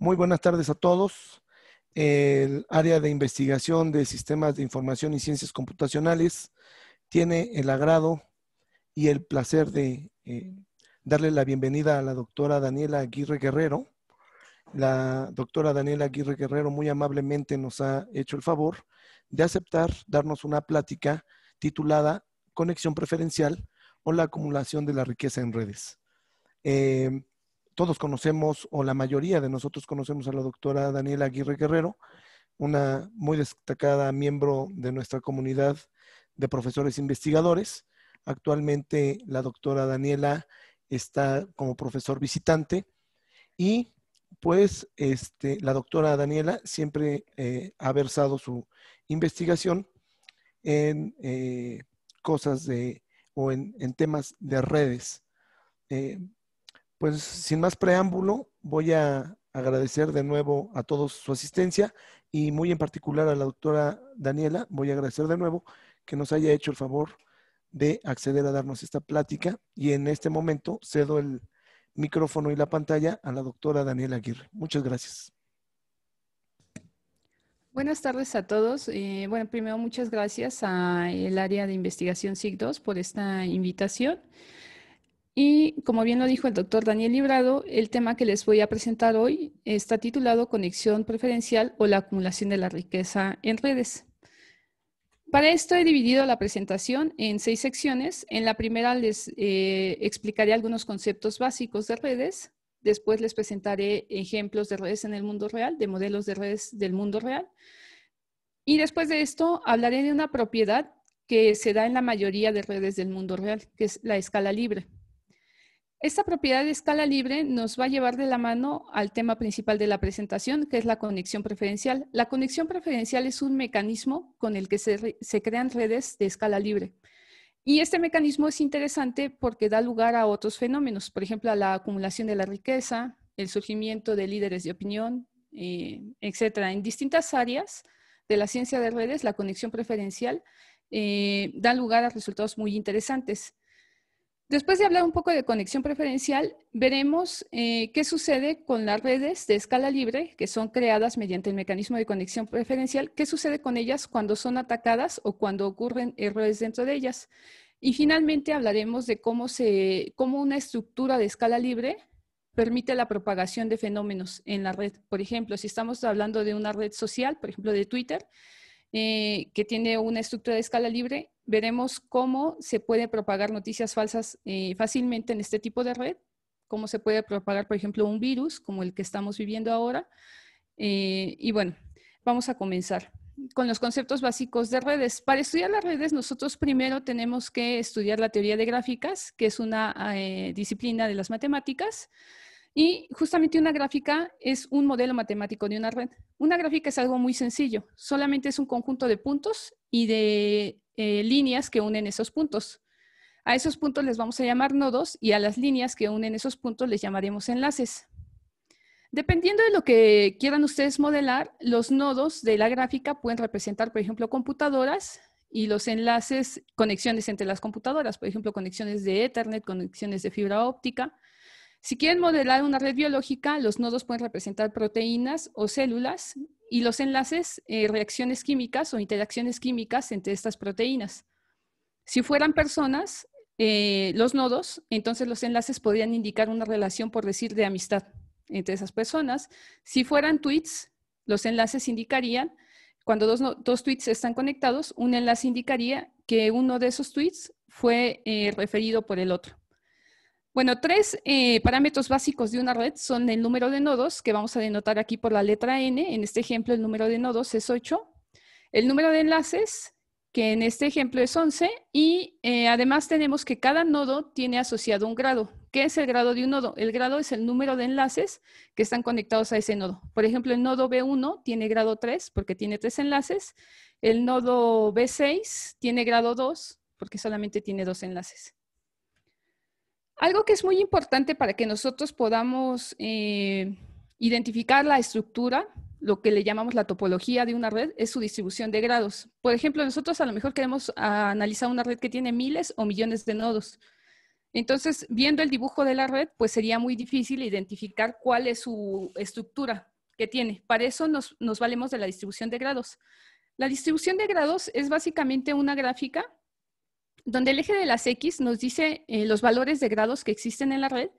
Muy buenas tardes a todos. El área de investigación de sistemas de información y ciencias computacionales tiene el agrado y el placer de eh, darle la bienvenida a la doctora Daniela Aguirre Guerrero. La doctora Daniela Aguirre Guerrero muy amablemente nos ha hecho el favor de aceptar darnos una plática titulada Conexión Preferencial o la acumulación de la riqueza en redes. Eh, todos conocemos, o la mayoría de nosotros conocemos a la doctora Daniela Aguirre Guerrero, una muy destacada miembro de nuestra comunidad de profesores investigadores. Actualmente la doctora Daniela está como profesor visitante y pues este, la doctora Daniela siempre eh, ha versado su investigación en eh, cosas de o en, temas de redes. Eh, pues sin más preámbulo, voy a agradecer de nuevo a todos su asistencia y muy en particular a la doctora Daniela, voy a agradecer de nuevo que nos haya hecho el favor de acceder a darnos esta plática y en este momento cedo el micrófono y la pantalla a la doctora Daniela Aguirre. Muchas gracias. Buenas tardes a todos. bueno, primero muchas gracias al área de investigación SIG2 por esta invitación. Y como bien lo dijo el doctor Daniel Librado, el tema que les voy a presentar hoy está titulado Conexión preferencial o la acumulación de la riqueza en redes. Para esto he dividido la presentación en seis secciones. En la primera les eh, explicaré algunos conceptos básicos de redes. Después les presentaré ejemplos de redes en el mundo real, de modelos de redes del mundo real. Y después de esto hablaré de una propiedad que se da en la mayoría de redes del mundo real, que es la escala libre. Esta propiedad de escala libre nos va a llevar de la mano al tema principal de la presentación, que es la conexión preferencial. La conexión preferencial es un mecanismo con el que se, crean redes de escala libre. Y este mecanismo es interesante porque da lugar a otros fenómenos, por ejemplo, a la acumulación de la riqueza, el surgimiento de líderes de opinión, eh, etcétera. En distintas áreas de la ciencia de redes, la conexión preferencial eh, da lugar a resultados muy interesantes. Después de hablar un poco de conexión preferencial, veremos eh, qué sucede con las redes de escala libre que son creadas mediante el mecanismo de conexión preferencial, qué sucede con ellas cuando son atacadas o cuando ocurren errores dentro de ellas. Y finalmente hablaremos de cómo, una estructura de escala libre permite la propagación de fenómenos en la red. Por ejemplo, si estamos hablando de una red social, por ejemplo de Twitter, eh, que tiene una estructura de escala libre, veremos cómo se puede propagar noticias falsas eh, fácilmente en este tipo de red, cómo se puede propagar, por ejemplo, un virus como el que estamos viviendo ahora. Eh, y bueno, vamos a comenzar con los conceptos básicos de redes. Para estudiar las redes, nosotros primero tenemos que estudiar la teoría de gráficas, que es una eh, disciplina de las matemáticas. Y justamente una gráfica es un modelo matemático de una red. Una gráfica es algo muy sencillo, solamente es un conjunto de puntos y de eh, líneas que unen esos puntos. A esos puntos les vamos a llamar nodos y a las líneas que unen esos puntos les llamaremos enlaces. Dependiendo de lo que quieran ustedes modelar, los nodos de la gráfica pueden representar, por ejemplo, computadoras y los enlaces, conexiones entre las computadoras, por ejemplo, conexiones de Ethernet, conexiones de fibra óptica, si quieren modelar una red biológica, los nodos pueden representar proteínas o células y los enlaces, eh, reacciones químicas o interacciones químicas entre estas proteínas. Si fueran personas, eh, los nodos, entonces los enlaces podrían indicar una relación, por decir, de amistad entre esas personas. Si fueran tweets, los enlaces indicarían, cuando dos, tweets están conectados, un enlace indicaría que uno de esos tweets fue eh, referido por el otro. Bueno, tres eh, parámetros básicos de una red son el número de nodos, que vamos a denotar aquí por la letra n. En este ejemplo, el número de nodos es 8. El número de enlaces, que en este ejemplo es 11. Y eh, además tenemos que cada nodo tiene asociado un grado. ¿Qué es el grado de un nodo? El grado es el número de enlaces que están conectados a ese nodo. Por ejemplo, el nodo B1 tiene grado 3 porque tiene tres enlaces. El nodo B6 tiene grado 2 porque solamente tiene dos enlaces. Algo que es muy importante para que nosotros podamos eh, identificar la estructura, lo que le llamamos la topología de una red, es su distribución de grados. Por ejemplo, nosotros a lo mejor queremos analizar una red que tiene miles o millones de nodos. Entonces, viendo el dibujo de la red, pues sería muy difícil identificar cuál es su estructura que tiene. Para eso nos valemos de la distribución de grados. La distribución de grados es básicamente una gráfica donde el eje de las X nos dice eh, los valores de grados que existen en la red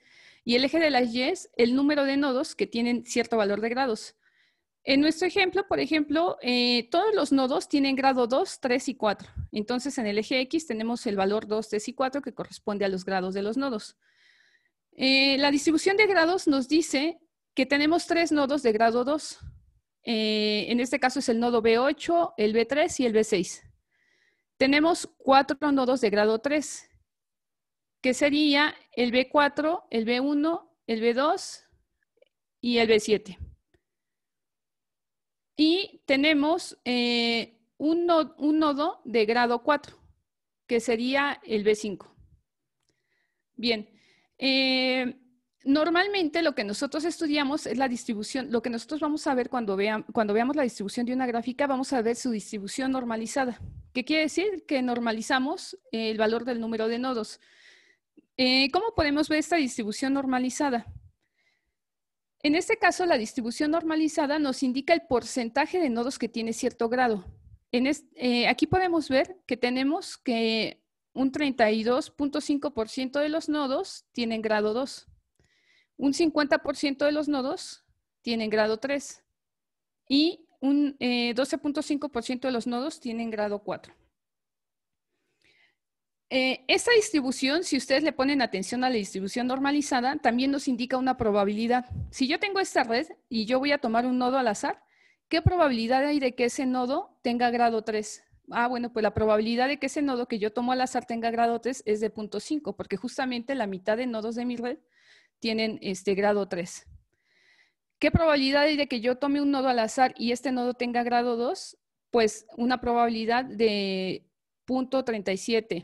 y el eje de las Y es el número de nodos que tienen cierto valor de grados. En nuestro ejemplo, por ejemplo, eh, todos los nodos tienen grado 2, 3 y 4. Entonces, en el eje X tenemos el valor 2, 3 y 4 que corresponde a los grados de los nodos. Eh, la distribución de grados nos dice que tenemos tres nodos de grado 2. en este caso es el nodo B8, el B3 y el B6. Tenemos cuatro nodos de grado 3, que sería el B4, el B1, el B2 y el B7. Y tenemos eh, un, nodo, de grado 4, que sería el B5. Bien, eh, normalmente lo que nosotros estudiamos es la distribución, lo que nosotros vamos a ver cuando, cuando veamos la distribución de una gráfica, vamos a ver su distribución normalizada, ¿Qué quiere decir? Que normalizamos el valor del número de nodos. Eh, ¿Cómo podemos ver esta distribución normalizada? En este caso, la distribución normalizada nos indica el porcentaje de nodos que tiene cierto grado. Eh, aquí podemos ver que tenemos que un 32.5% de los nodos tienen grado 2, un 50% de los nodos tienen grado 3 y un 12.5% eh, de los nodos tienen grado 4. Eh, esta distribución, si ustedes le ponen atención a la distribución normalizada, también nos indica una probabilidad. Si yo tengo esta red y yo voy a tomar un nodo al azar, ¿qué probabilidad hay de que ese nodo tenga grado 3? Ah, bueno, pues la probabilidad de que ese nodo que yo tomo al azar tenga grado 3 es de 0.5, porque justamente la mitad de nodos de mi red tienen este grado 3. ¿Qué probabilidad hay de que yo tome un nodo al azar y este nodo tenga grado 2? Pues una probabilidad de 0.37.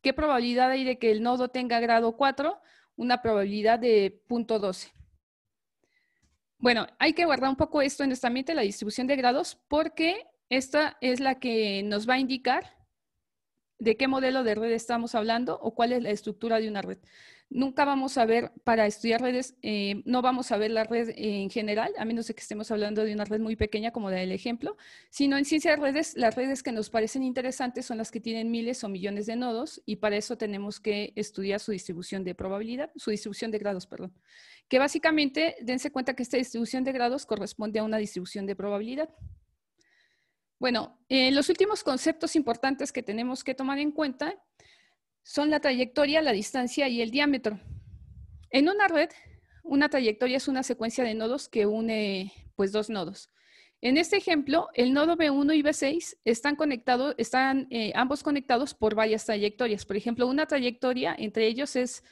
¿Qué probabilidad hay de que el nodo tenga grado 4? Una probabilidad de 0.12. Bueno, hay que guardar un poco esto en nuestra mente, la distribución de grados, porque esta es la que nos va a indicar de qué modelo de red estamos hablando o cuál es la estructura de una red nunca vamos a ver, para estudiar redes, eh, no vamos a ver la red en general, a menos de que estemos hablando de una red muy pequeña como la del ejemplo, sino en ciencia de redes, las redes que nos parecen interesantes son las que tienen miles o millones de nodos y para eso tenemos que estudiar su distribución de probabilidad, su distribución de grados, perdón, que básicamente dense cuenta que esta distribución de grados corresponde a una distribución de probabilidad. Bueno, eh, los últimos conceptos importantes que tenemos que tomar en cuenta son la trayectoria, la distancia y el diámetro. En una red, una trayectoria es una secuencia de nodos que une pues dos nodos. En este ejemplo, el nodo B1 y B6 están conectados, están eh, ambos conectados por varias trayectorias. Por ejemplo, una trayectoria entre ellos es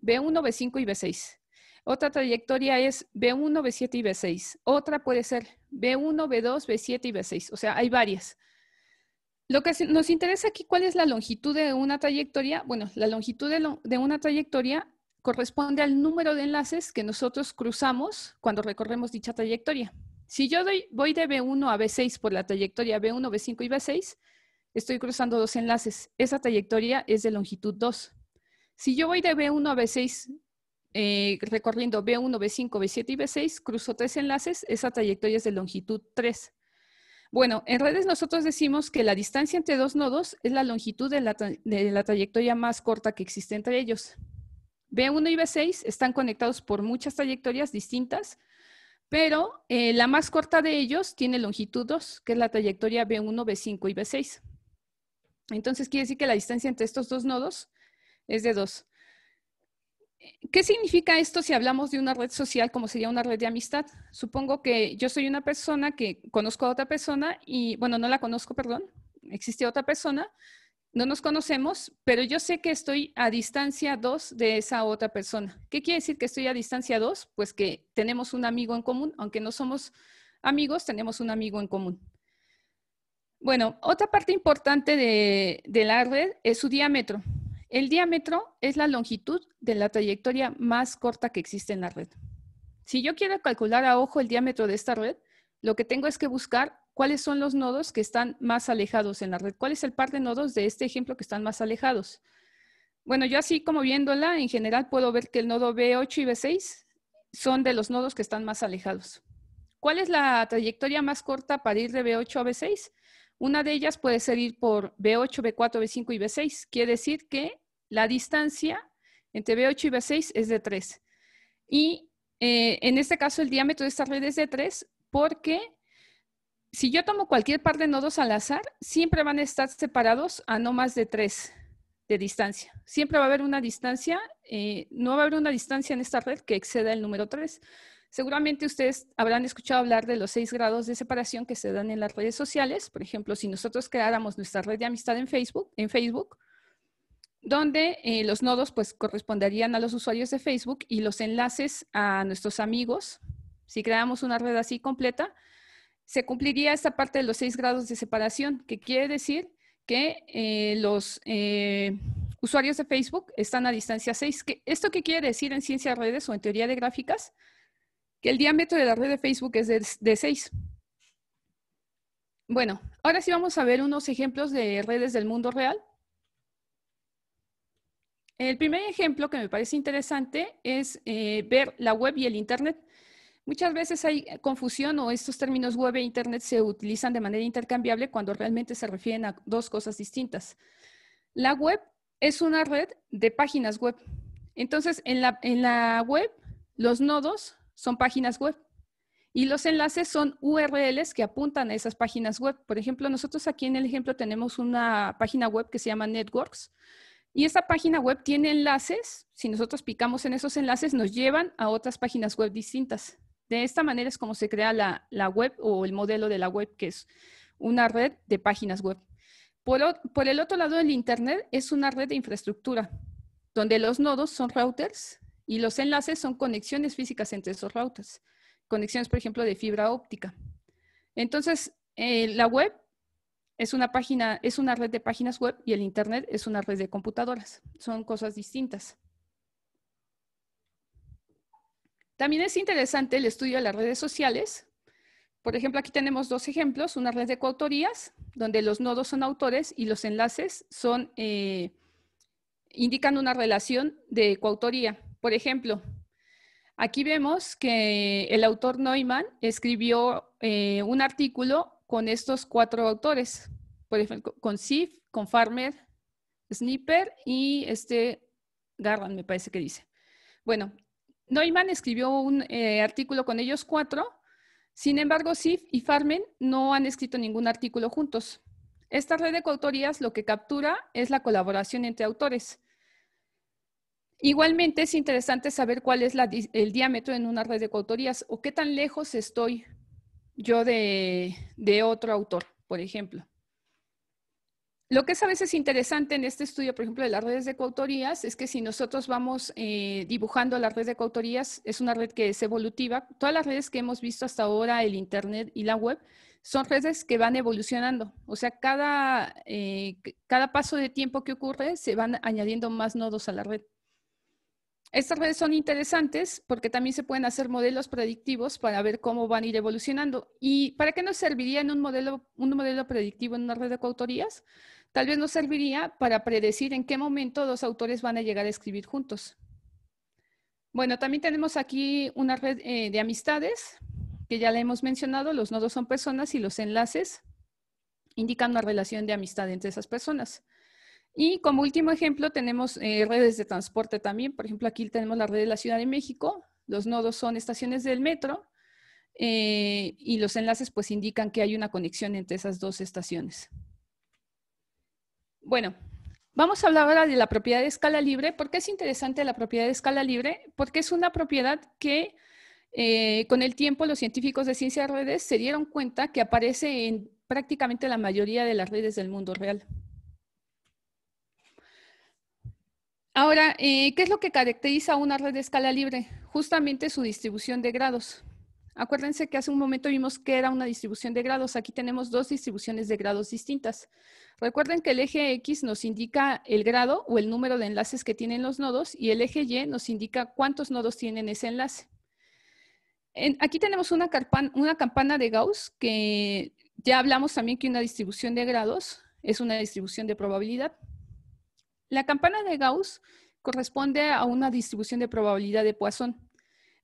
B1, B5 y B6. Otra trayectoria es B1, B7 y B6. Otra puede ser B1, B2, B7 y B6. O sea, hay varias. Lo que nos interesa aquí, ¿cuál es la longitud de una trayectoria? Bueno, la longitud de, una trayectoria corresponde al número de enlaces que nosotros cruzamos cuando recorremos dicha trayectoria. Si yo voy de B1 a B6 por la trayectoria B1, B5 y B6, estoy cruzando dos enlaces. Esa trayectoria es de longitud 2. Si yo voy de B1 a B6 eh, recorriendo B1, B5, B7 y B6, cruzo tres enlaces, esa trayectoria es de longitud 3. Bueno, en redes nosotros decimos que la distancia entre dos nodos es la longitud de la, trayectoria más corta que existe entre ellos. B1 y B6 están conectados por muchas trayectorias distintas, pero eh, la más corta de ellos tiene longitud 2, que es la trayectoria B1, B5 y B6. Entonces quiere decir que la distancia entre estos dos nodos es de 2. ¿Qué significa esto si hablamos de una red social como sería una red de amistad? Supongo que yo soy una persona que conozco a otra persona y, bueno, no la conozco, perdón, existe otra persona, no nos conocemos, pero yo sé que estoy a distancia dos de esa otra persona. ¿Qué quiere decir que estoy a distancia 2? Pues que tenemos un amigo en común, aunque no somos amigos, tenemos un amigo en común. Bueno, otra parte importante de, de la red es su diámetro. El diámetro es la longitud de la trayectoria más corta que existe en la red. Si yo quiero calcular a ojo el diámetro de esta red, lo que tengo es que buscar cuáles son los nodos que están más alejados en la red, cuál es el par de nodos de este ejemplo que están más alejados. Bueno, yo así como viéndola, en general puedo ver que el nodo B8 y B6 son de los nodos que están más alejados. ¿Cuál es la trayectoria más corta para ir de B8 a B6? Una de ellas puede ser ir por B8, B4, B5 y B6. Quiere decir que la distancia entre B8 y B6 es de 3. Y eh, en este caso el diámetro de esta red es de 3 porque si yo tomo cualquier par de nodos al azar, siempre van a estar separados a no más de 3 de distancia. Siempre va a haber una distancia, eh, no va a haber una distancia en esta red que exceda el número 3. Seguramente ustedes habrán escuchado hablar de los seis grados de separación que se dan en las redes sociales. Por ejemplo, si nosotros creáramos nuestra red de amistad en Facebook, en Facebook donde eh, los nodos pues corresponderían a los usuarios de Facebook y los enlaces a nuestros amigos. Si creamos una red así completa, se cumpliría esta parte de los seis grados de separación, que quiere decir que eh, los eh, usuarios de Facebook están a distancia seis. ¿Esto qué quiere decir en ciencia de redes o en teoría de gráficas? que el diámetro de la red de Facebook es de, 6. Bueno, ahora sí vamos a ver unos ejemplos de redes del mundo real. El primer ejemplo que me parece interesante es eh, ver la web y el Internet. Muchas veces hay confusión o estos términos web e Internet se utilizan de manera intercambiable cuando realmente se refieren a dos cosas distintas. La web es una red de páginas web. Entonces, la, en la web, los nodos son páginas web. Y los enlaces son URLs que apuntan a esas páginas web. Por ejemplo, nosotros aquí en el ejemplo tenemos una página web que se llama Networks. Y esa página web tiene enlaces. Si nosotros picamos en esos enlaces, nos llevan a otras páginas web distintas. De esta manera es como se crea la, web o el modelo de la web, que es una red de páginas web. Por, por el otro lado, el Internet es una red de infraestructura, donde los nodos son routers y los enlaces son conexiones físicas entre esos routers, conexiones, por ejemplo, de fibra óptica. Entonces, eh, la web es una página, es una red de páginas web y el Internet es una red de computadoras. Son cosas distintas. También es interesante el estudio de las redes sociales. Por ejemplo, aquí tenemos dos ejemplos, una red de coautorías, donde los nodos son autores y los enlaces son, eh, indican una relación de coautoría. Por ejemplo, aquí vemos que el autor Neumann escribió eh, un artículo con estos cuatro autores, con Sif, con Farmer, Sniper y este Garland, me parece que dice. Bueno, Neumann escribió un eh, artículo con ellos cuatro, sin embargo, Sif y Farmer no han escrito ningún artículo juntos. Esta red de coautorías lo que captura es la colaboración entre autores. Igualmente es interesante saber cuál es el diámetro en una red de coautorías o qué tan lejos estoy yo de, otro autor, por ejemplo. Lo que es a veces interesante en este estudio, por ejemplo, de las redes de coautorías, es que si nosotros vamos eh, dibujando la red de coautorías, es una red que es evolutiva. Todas las redes que hemos visto hasta ahora, el Internet y la web, son redes que van evolucionando. O sea, cada, eh, cada paso de tiempo que ocurre, se van añadiendo más nodos a la red. Estas redes son interesantes porque también se pueden hacer modelos predictivos para ver cómo van a ir evolucionando. ¿Y para qué nos serviría en un modelo, un modelo predictivo en una red de coautorías? Tal vez nos serviría para predecir en qué momento dos autores van a llegar a escribir juntos. Bueno, también tenemos aquí una red eh, de amistades que ya la hemos mencionado. Los nodos son personas y los enlaces indican una relación de amistad entre esas personas. Y como último ejemplo tenemos eh, redes de transporte también. Por ejemplo, aquí tenemos la red de la Ciudad de México. Los nodos son estaciones del metro eh, y los enlaces pues indican que hay una conexión entre esas dos estaciones. Bueno, vamos a hablar ahora de la propiedad de escala libre. ¿Por qué es interesante la propiedad de escala libre? Porque es una propiedad que eh, con el tiempo los científicos de ciencia de redes se dieron cuenta que aparece en prácticamente la mayoría de las redes del mundo real. Ahora, eh, ¿qué es lo que caracteriza una red de escala libre? Justamente su distribución de grados. Acuérdense que hace un momento vimos que era una distribución de grados. Aquí tenemos dos distribuciones de grados distintas. Recuerden que el eje X nos indica el grado o el número de enlaces que tienen los nodos y el eje Y nos indica cuántos nodos tienen ese enlace. aquí tenemos una campana de Gauss que ya hablamos también que una distribución de grados es una distribución de probabilidad. La campana de Gauss corresponde a una distribución de probabilidad de Poisson.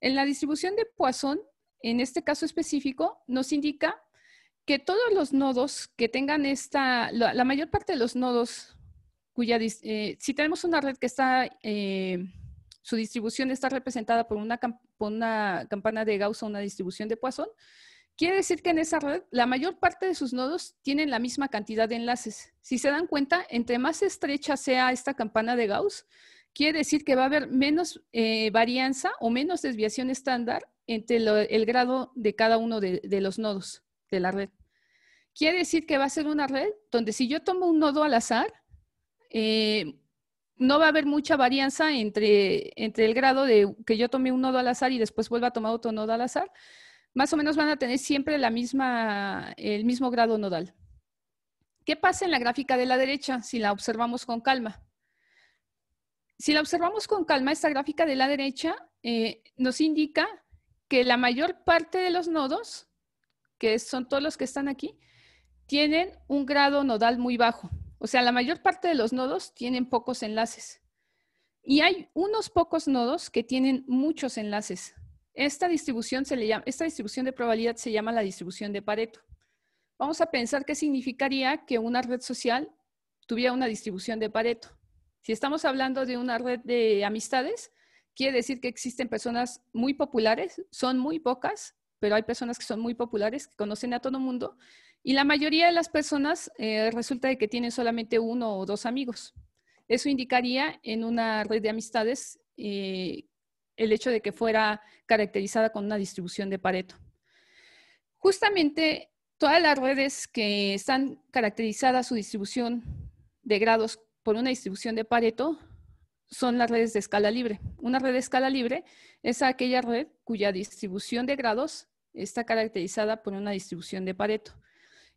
En la distribución de Poisson, en este caso específico, nos indica que todos los nodos que tengan esta, la, mayor parte de los nodos cuya, eh, si tenemos una red que está, eh, su distribución está representada por una, por una campana de Gauss o una distribución de Poisson, Quiere decir que en esa red la mayor parte de sus nodos tienen la misma cantidad de enlaces. Si se dan cuenta, entre más estrecha sea esta campana de Gauss, quiere decir que va a haber menos eh, varianza o menos desviación estándar entre el grado de cada uno de, los nodos de la red. Quiere decir que va a ser una red donde si yo tomo un nodo al azar, eh, no va a haber mucha varianza entre, entre el grado de que yo tome un nodo al azar y después vuelva a tomar otro nodo al azar, más o menos van a tener siempre la misma, el mismo grado nodal. ¿Qué pasa en la gráfica de la derecha si la observamos con calma? Si la observamos con calma, esta gráfica de la derecha eh, nos indica que la mayor parte de los nodos, que son todos los que están aquí, tienen un grado nodal muy bajo. O sea, la mayor parte de los nodos tienen pocos enlaces. Y hay unos pocos nodos que tienen muchos enlaces. Esta distribución, se llama, esta distribución de probabilidad se llama la distribución de Pareto. Vamos a pensar qué significaría que una red social tuviera una distribución de Pareto. Si estamos hablando de una red de amistades, quiere decir que existen personas muy populares, son muy pocas, pero hay personas que son muy populares, que conocen a todo el mundo, y la mayoría de las personas eh, resulta de que tienen solamente uno o dos amigos. Eso indicaría en una red de amistades eh, el hecho de que fuera caracterizada con una distribución de Pareto. Justamente todas las redes que están caracterizadas su distribución de grados por una distribución de Pareto son las redes de escala libre. Una red de escala libre es aquella red cuya distribución de grados está caracterizada por una distribución de Pareto.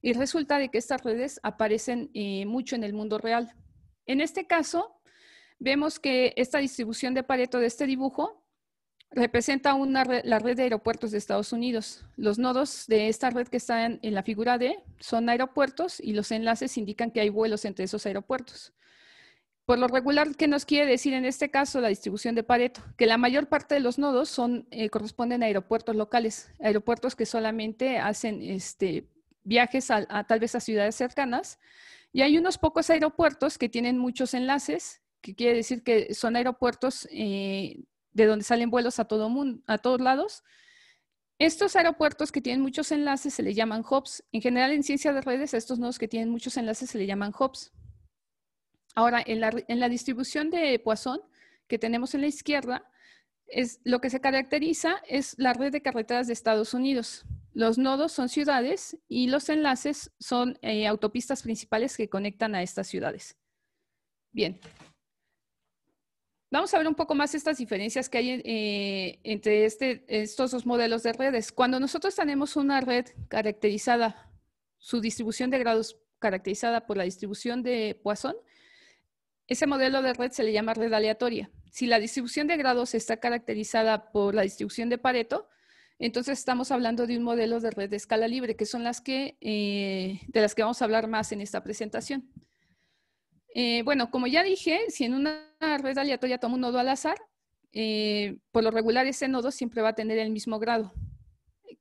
Y resulta de que estas redes aparecen eh, mucho en el mundo real. En este caso, vemos que esta distribución de Pareto de este dibujo representa una la red de aeropuertos de Estados Unidos. Los nodos de esta red que están en la figura D son aeropuertos y los enlaces indican que hay vuelos entre esos aeropuertos. Por lo regular, ¿qué nos quiere decir en este caso la distribución de Pareto? Que la mayor parte de los nodos eh, corresponden a aeropuertos locales, aeropuertos que solamente hacen este, viajes a, tal vez a ciudades cercanas. Y hay unos pocos aeropuertos que tienen muchos enlaces, que quiere decir que son aeropuertos eh, de donde salen vuelos a, todo mundo, a todos lados. Estos aeropuertos que tienen muchos enlaces se les llaman hubs. En general, en ciencia de redes, estos nodos que tienen muchos enlaces se le llaman hubs. Ahora, en la, distribución de Poisson que tenemos en la izquierda, es, lo que se caracteriza es la red de carreteras de Estados Unidos. Los nodos son ciudades y los enlaces son eh, autopistas principales que conectan a estas ciudades. Bien, Vamos a ver un poco más estas diferencias que hay eh, entre este, estos dos modelos de redes. Cuando nosotros tenemos una red caracterizada, su distribución de grados caracterizada por la distribución de Poisson, ese modelo de red se le llama red aleatoria. Si la distribución de grados está caracterizada por la distribución de Pareto, entonces estamos hablando de un modelo de red de escala libre, que son las que, eh, de las que vamos a hablar más en esta presentación. Eh, bueno, como ya dije, si en una red aleatoria tomo un nodo al azar, eh, por lo regular ese nodo siempre va a tener el mismo grado.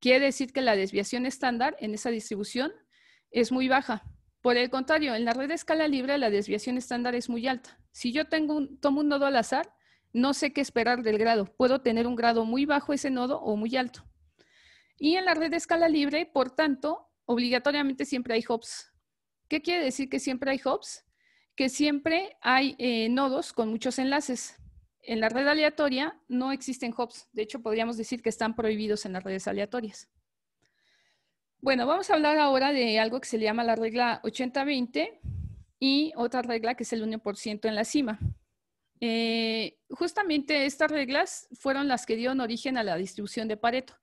Quiere decir que la desviación estándar en esa distribución es muy baja. Por el contrario, en la red de escala libre la desviación estándar es muy alta. Si yo tengo un, tomo un nodo al azar, no sé qué esperar del grado. Puedo tener un grado muy bajo ese nodo o muy alto. Y en la red de escala libre, por tanto, obligatoriamente siempre hay hops. ¿Qué quiere decir que siempre hay hops? que siempre hay eh, nodos con muchos enlaces. En la red aleatoria no existen hops. De hecho, podríamos decir que están prohibidos en las redes aleatorias. Bueno, vamos a hablar ahora de algo que se llama la regla 80-20 y otra regla que es el 1% en la cima. Eh, justamente estas reglas fueron las que dieron origen a la distribución de Pareto.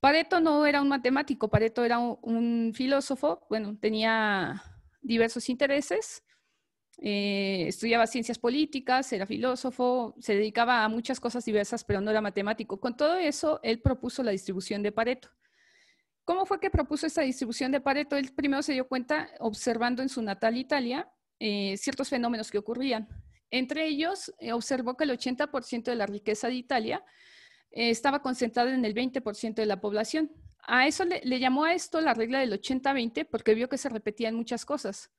Pareto no era un matemático, Pareto era un, un, filósofo, bueno, tenía diversos intereses eh, estudiaba ciencias políticas, era filósofo, se dedicaba a muchas cosas diversas, pero no era matemático. Con todo eso, él propuso la distribución de Pareto. ¿Cómo fue que propuso esta distribución de Pareto? Él primero se dio cuenta, observando en su natal Italia, eh, ciertos fenómenos que ocurrían. Entre ellos, eh, observó que el 80% de la riqueza de Italia estaba concentrada en el 20% de la población. A eso le, le llamó a esto la regla del 80-20 porque vio que se repetían muchas cosas.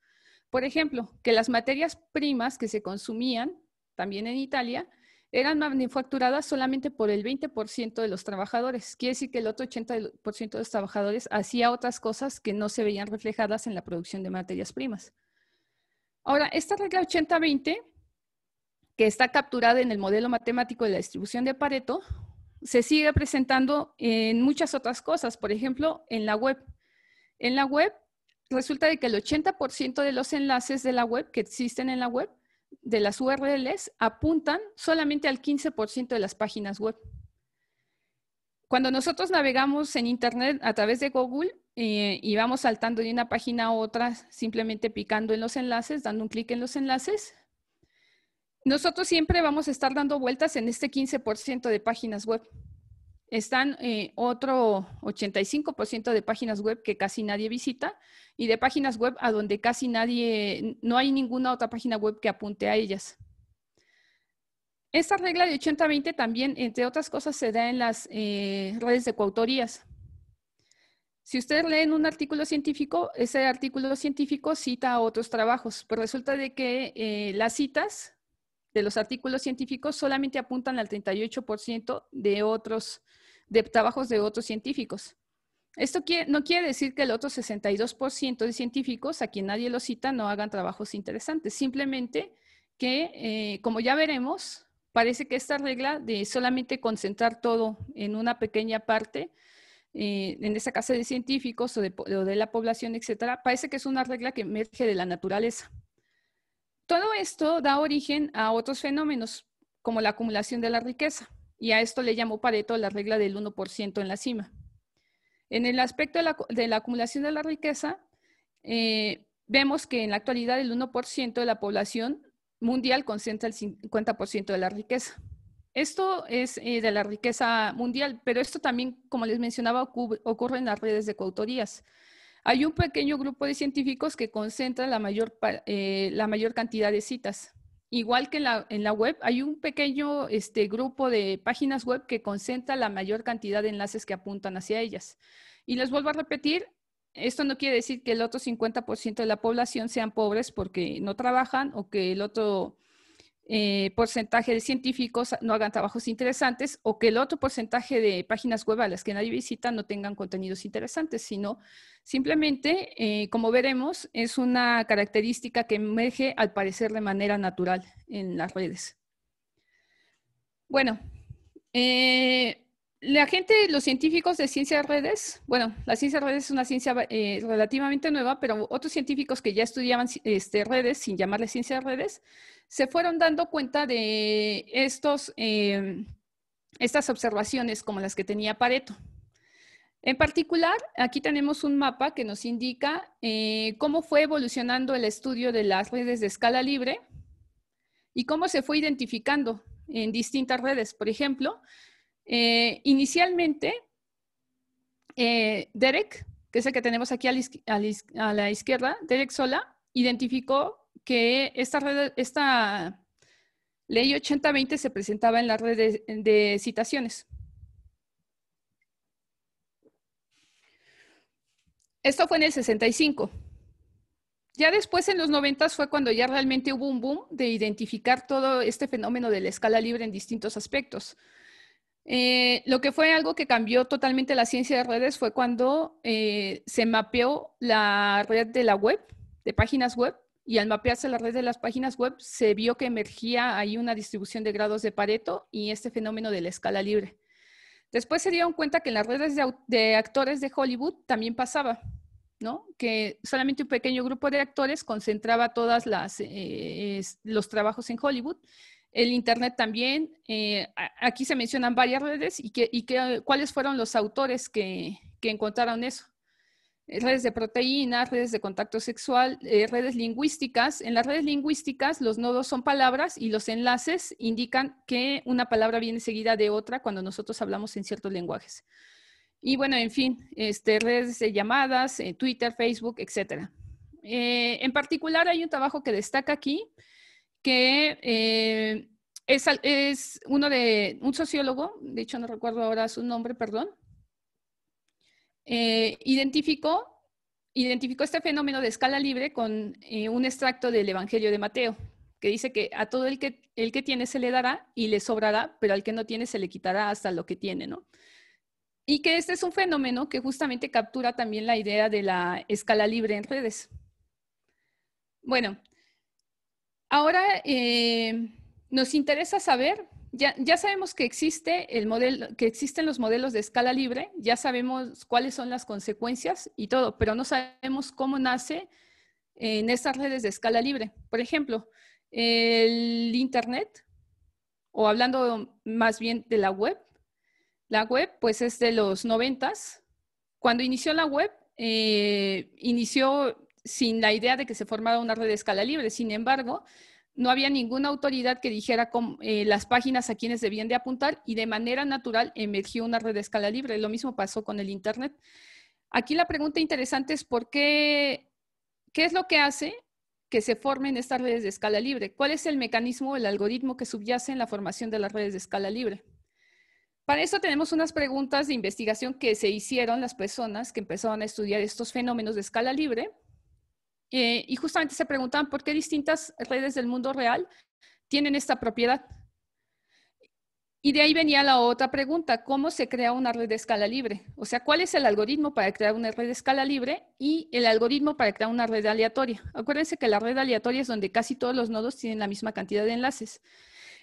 Por ejemplo, que las materias primas que se consumían, también en Italia, eran manufacturadas solamente por el 20% de los trabajadores. Quiere decir que el otro 80% de los trabajadores hacía otras cosas que no se veían reflejadas en la producción de materias primas. Ahora, esta regla 80-20, que está capturada en el modelo matemático de la distribución de Pareto, se sigue presentando en muchas otras cosas, por ejemplo, en la web. En la web resulta de que el 80% de los enlaces de la web que existen en la web, de las URLs, apuntan solamente al 15% de las páginas web. Cuando nosotros navegamos en Internet a través de Google eh, y vamos saltando de una página a otra, simplemente picando en los enlaces, dando un clic en los enlaces, nosotros siempre vamos a estar dando vueltas en este 15% de páginas web. Están eh, otro 85% de páginas web que casi nadie visita y de páginas web a donde casi nadie, no hay ninguna otra página web que apunte a ellas. Esta regla de 80-20 también, entre otras cosas, se da en las eh, redes de coautorías. Si ustedes leen un artículo científico, ese artículo científico cita a otros trabajos, pero resulta de que eh, las citas de los artículos científicos solamente apuntan al 38% de otros, de trabajos de otros científicos. Esto no quiere decir que el otro 62% de científicos a quien nadie lo cita no hagan trabajos interesantes, simplemente que, eh, como ya veremos, parece que esta regla de solamente concentrar todo en una pequeña parte, eh, en esa casa de científicos o de, de, la población, etcétera, parece que es una regla que emerge de la naturaleza. Todo esto da origen a otros fenómenos, como la acumulación de la riqueza, y a esto le llamó Pareto la regla del 1% en la cima. En el aspecto de la, acumulación de la riqueza, eh, vemos que en la actualidad el 1% de la población mundial concentra el 50% de la riqueza. Esto es eh, de la riqueza mundial, pero esto también, como les mencionaba, ocurre en las redes de coautorías. Hay un pequeño grupo de científicos que concentra la mayor, eh, la mayor cantidad de citas. Igual que en la, en la web, hay un pequeño este, grupo de páginas web que concentra la mayor cantidad de enlaces que apuntan hacia ellas. Y les vuelvo a repetir, esto no quiere decir que el otro 50% de la población sean pobres porque no trabajan o que el otro eh, porcentaje de científicos no hagan trabajos interesantes o que el otro porcentaje de páginas web a las que nadie visita no tengan contenidos interesantes, sino simplemente, eh, como veremos, es una característica que emerge al parecer de manera natural en las redes. Bueno, eh, la gente, los científicos de ciencia de redes, bueno, la ciencia de redes es una ciencia eh, relativamente nueva, pero otros científicos que ya estudiaban este, redes, sin llamarle ciencia de redes, se fueron dando cuenta de estos, em, estas observaciones como las que tenía Pareto. En particular, aquí tenemos un mapa que nos indica eh, cómo fue evolucionando el estudio de las redes de escala libre y cómo se fue identificando en distintas redes. Por ejemplo, eh, inicialmente, eh, Derek, que es el que tenemos aquí a la, izquierda, Derek Sola, identificó que esta, ley 8020 se presentaba en la red de, de citaciones. Esto fue en el 65. Ya después, en los 90 fue cuando ya realmente hubo un boom de identificar todo este fenómeno de la escala libre en distintos aspectos. Eh, lo que fue algo que cambió totalmente la ciencia de redes fue cuando eh, se mapeó la red de la web, de páginas web, y al mapearse la red de las páginas web se vio que emergía ahí una distribución de grados de Pareto y este fenómeno de la escala libre. Después se dieron cuenta que en las redes de, actores de Hollywood también pasaba, ¿no? Que solamente un pequeño grupo de actores concentraba todos eh, los trabajos en Hollywood el Internet también. Eh, aquí se mencionan varias redes y, que, y cuáles fueron los autores que, que, encontraron eso. Eh, redes de proteínas, redes de contacto sexual, eh, redes lingüísticas. En las redes lingüísticas los nodos son palabras y los enlaces indican que una palabra viene seguida de otra cuando nosotros hablamos en ciertos lenguajes. Y bueno, en fin, este, redes de llamadas, Twitter, Facebook, etc. en particular hay un trabajo que destaca aquí, que eh, es, uno de un sociólogo, de hecho no recuerdo ahora su nombre, perdón, eh, identificó, identificó este fenómeno de escala libre con eh, un extracto del Evangelio de Mateo, que dice que a todo el que, el que tiene se le dará y le sobrará, pero al que no tiene se le quitará hasta lo que tiene, ¿no? Y que este es un fenómeno que justamente captura también la idea de la escala libre en redes. Bueno, Ahora eh, nos interesa saber, ya, sabemos que existe el modelo, que existen los modelos de escala libre, ya sabemos cuáles son las consecuencias y todo, pero no sabemos cómo nace en estas redes de escala libre. Por ejemplo, el Internet, o hablando más bien de la web, la web pues es de los noventas. Cuando inició la web, eh, inició sin la idea de que se formara una red de escala libre. Sin embargo, no había ninguna autoridad que dijera eh, las páginas a quienes debían de apuntar y de manera natural emergió una red de escala libre. Lo mismo pasó con el Internet. Aquí la pregunta interesante es por qué, qué es lo que hace que se formen estas redes de escala libre. ¿Cuál es el mecanismo, el algoritmo que subyace en la formación de las redes de escala libre? Para eso tenemos unas preguntas de investigación que se hicieron las personas que empezaron a estudiar estos fenómenos de escala libre eh, y justamente se preguntaban por qué distintas redes del mundo real tienen esta propiedad. Y de ahí venía la otra pregunta, ¿cómo se crea una red de escala libre? O sea, ¿cuál es el algoritmo para crear una red de escala libre y el algoritmo para crear una red aleatoria? Acuérdense que la red aleatoria es donde casi todos los nodos tienen la misma cantidad de enlaces.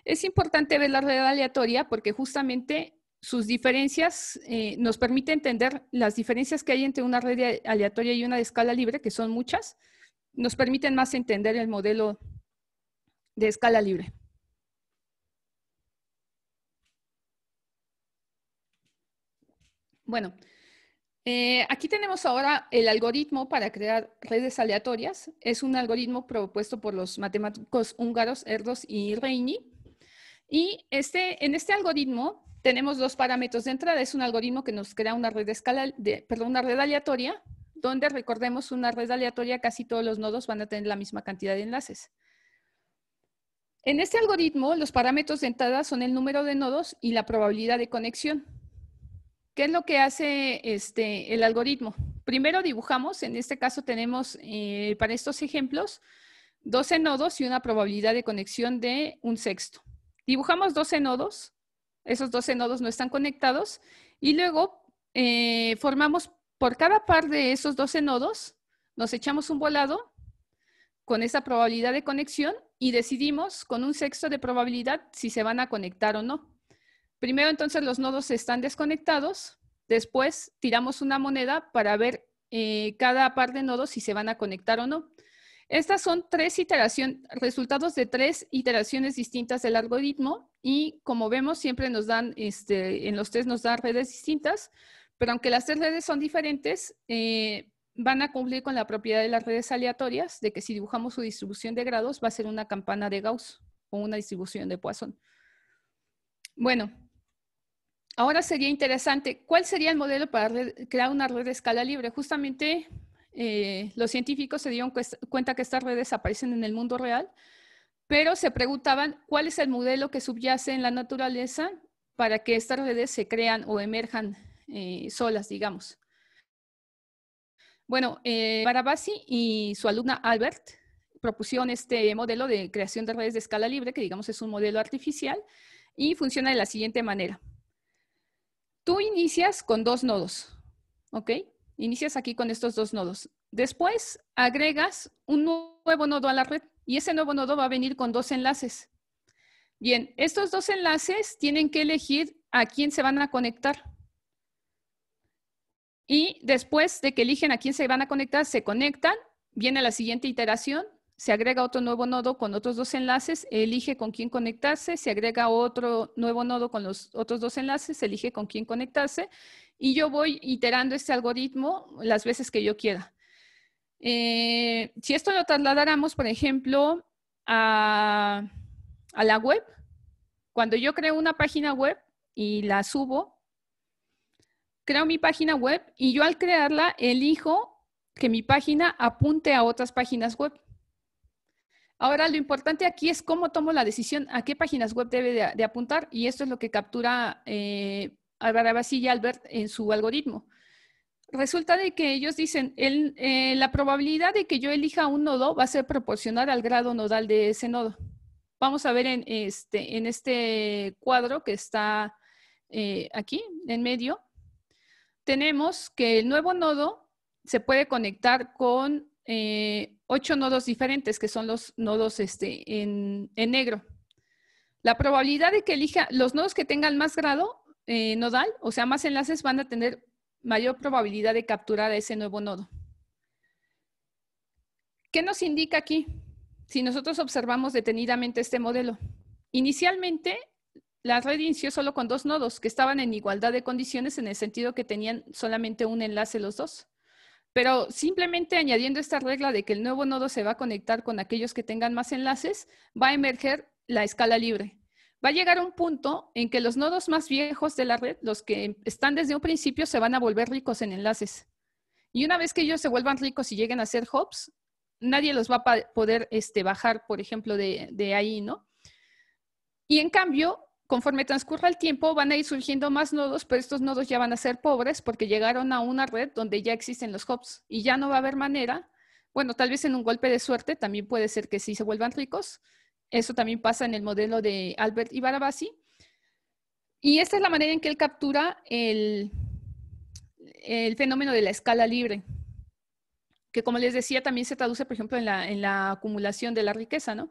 Es importante ver la red aleatoria porque justamente sus diferencias eh, nos permite entender las diferencias que hay entre una red aleatoria y una de escala libre, que son muchas, nos permiten más entender el modelo de escala libre. Bueno, eh, aquí tenemos ahora el algoritmo para crear redes aleatorias. Es un algoritmo propuesto por los matemáticos húngaros Erdos y Reini. Y este, en este algoritmo tenemos dos parámetros de entrada. Es un algoritmo que nos crea una red, de escala de, perdón, una red aleatoria donde recordemos una red aleatoria, casi todos los nodos van a tener la misma cantidad de enlaces. En este algoritmo, los parámetros de entrada son el número de nodos y la probabilidad de conexión. ¿Qué es lo que hace este, el algoritmo? Primero dibujamos, en este caso tenemos eh, para estos ejemplos 12 nodos y una probabilidad de conexión de un sexto. Dibujamos 12 nodos, esos 12 nodos no están conectados y luego eh, formamos por cada par de esos 12 nodos, nos echamos un volado con esa probabilidad de conexión y decidimos con un sexto de probabilidad si se van a conectar o no. Primero entonces los nodos están desconectados, después tiramos una moneda para ver eh, cada par de nodos si se van a conectar o no. Estas son tres iteraciones, resultados de tres iteraciones distintas del algoritmo y como vemos siempre nos dan, este, en los tres nos dan redes distintas, pero aunque las tres redes son diferentes, eh, van a cumplir con la propiedad de las redes aleatorias, de que si dibujamos su distribución de grados va a ser una campana de Gauss o una distribución de Poisson. Bueno, ahora sería interesante, ¿cuál sería el modelo para crear una red de escala libre? Justamente eh, los científicos se dieron cuenta que estas redes aparecen en el mundo real, pero se preguntaban cuál es el modelo que subyace en la naturaleza para que estas redes se crean o emerjan eh, solas, digamos. Bueno, Barabasi eh, y su alumna Albert propusieron este modelo de creación de redes de escala libre, que digamos es un modelo artificial, y funciona de la siguiente manera. Tú inicias con dos nodos, ¿ok? Inicias aquí con estos dos nodos. Después agregas un nuevo nodo a la red y ese nuevo nodo va a venir con dos enlaces. Bien, estos dos enlaces tienen que elegir a quién se van a conectar. Y después de que eligen a quién se van a conectar, se conectan, viene la siguiente iteración, se agrega otro nuevo nodo con otros dos enlaces, elige con quién conectarse, se agrega otro nuevo nodo con los otros dos enlaces, elige con quién conectarse y yo voy iterando este algoritmo las veces que yo quiera. Eh, si esto lo trasladáramos, por ejemplo, a la web, cuando yo creo una página web y la subo, creo mi página web y yo al crearla elijo que mi página apunte a otras páginas web. Ahora, lo importante aquí es cómo tomo la decisión a qué páginas web debe de, apuntar y esto es lo que captura eh, y Albert en su algoritmo. Resulta de que ellos dicen, eh, la probabilidad de que yo elija un nodo va a ser proporcional al grado nodal de ese nodo. Vamos a ver en este, en este cuadro que está eh, aquí, en medio, tenemos que el nuevo nodo se puede conectar con eh, ocho nodos diferentes, que son los nodos este, en, negro. La probabilidad de que elija los nodos que tengan más grado eh, nodal, o sea, más enlaces, van a tener mayor probabilidad de capturar a ese nuevo nodo. ¿Qué nos indica aquí? Si nosotros observamos detenidamente este modelo. Inicialmente, la red inició solo con dos nodos que estaban en igualdad de condiciones en el sentido que tenían solamente un enlace los dos. Pero simplemente añadiendo esta regla de que el nuevo nodo se va a conectar con aquellos que tengan más enlaces, va a emerger la escala libre. Va a llegar un punto en que los nodos más viejos de la red, los que están desde un principio, se van a volver ricos en enlaces. Y una vez que ellos se vuelvan ricos y lleguen a ser hubs, nadie los va a poder este, bajar, por ejemplo, de, de ahí, ¿no? Y en cambio, Conforme transcurra el tiempo, van a ir surgiendo más nodos, pero estos nodos ya van a ser pobres porque llegaron a una red donde ya existen los hubs y ya no va a haber manera. Bueno, tal vez en un golpe de suerte también puede ser que sí se vuelvan ricos. Eso también pasa en el modelo de Albert Ibarabasi. Y esta es la manera en que él captura el, fenómeno de la escala libre, que como les decía, también se traduce, por ejemplo, en la, en la acumulación de la riqueza, ¿no?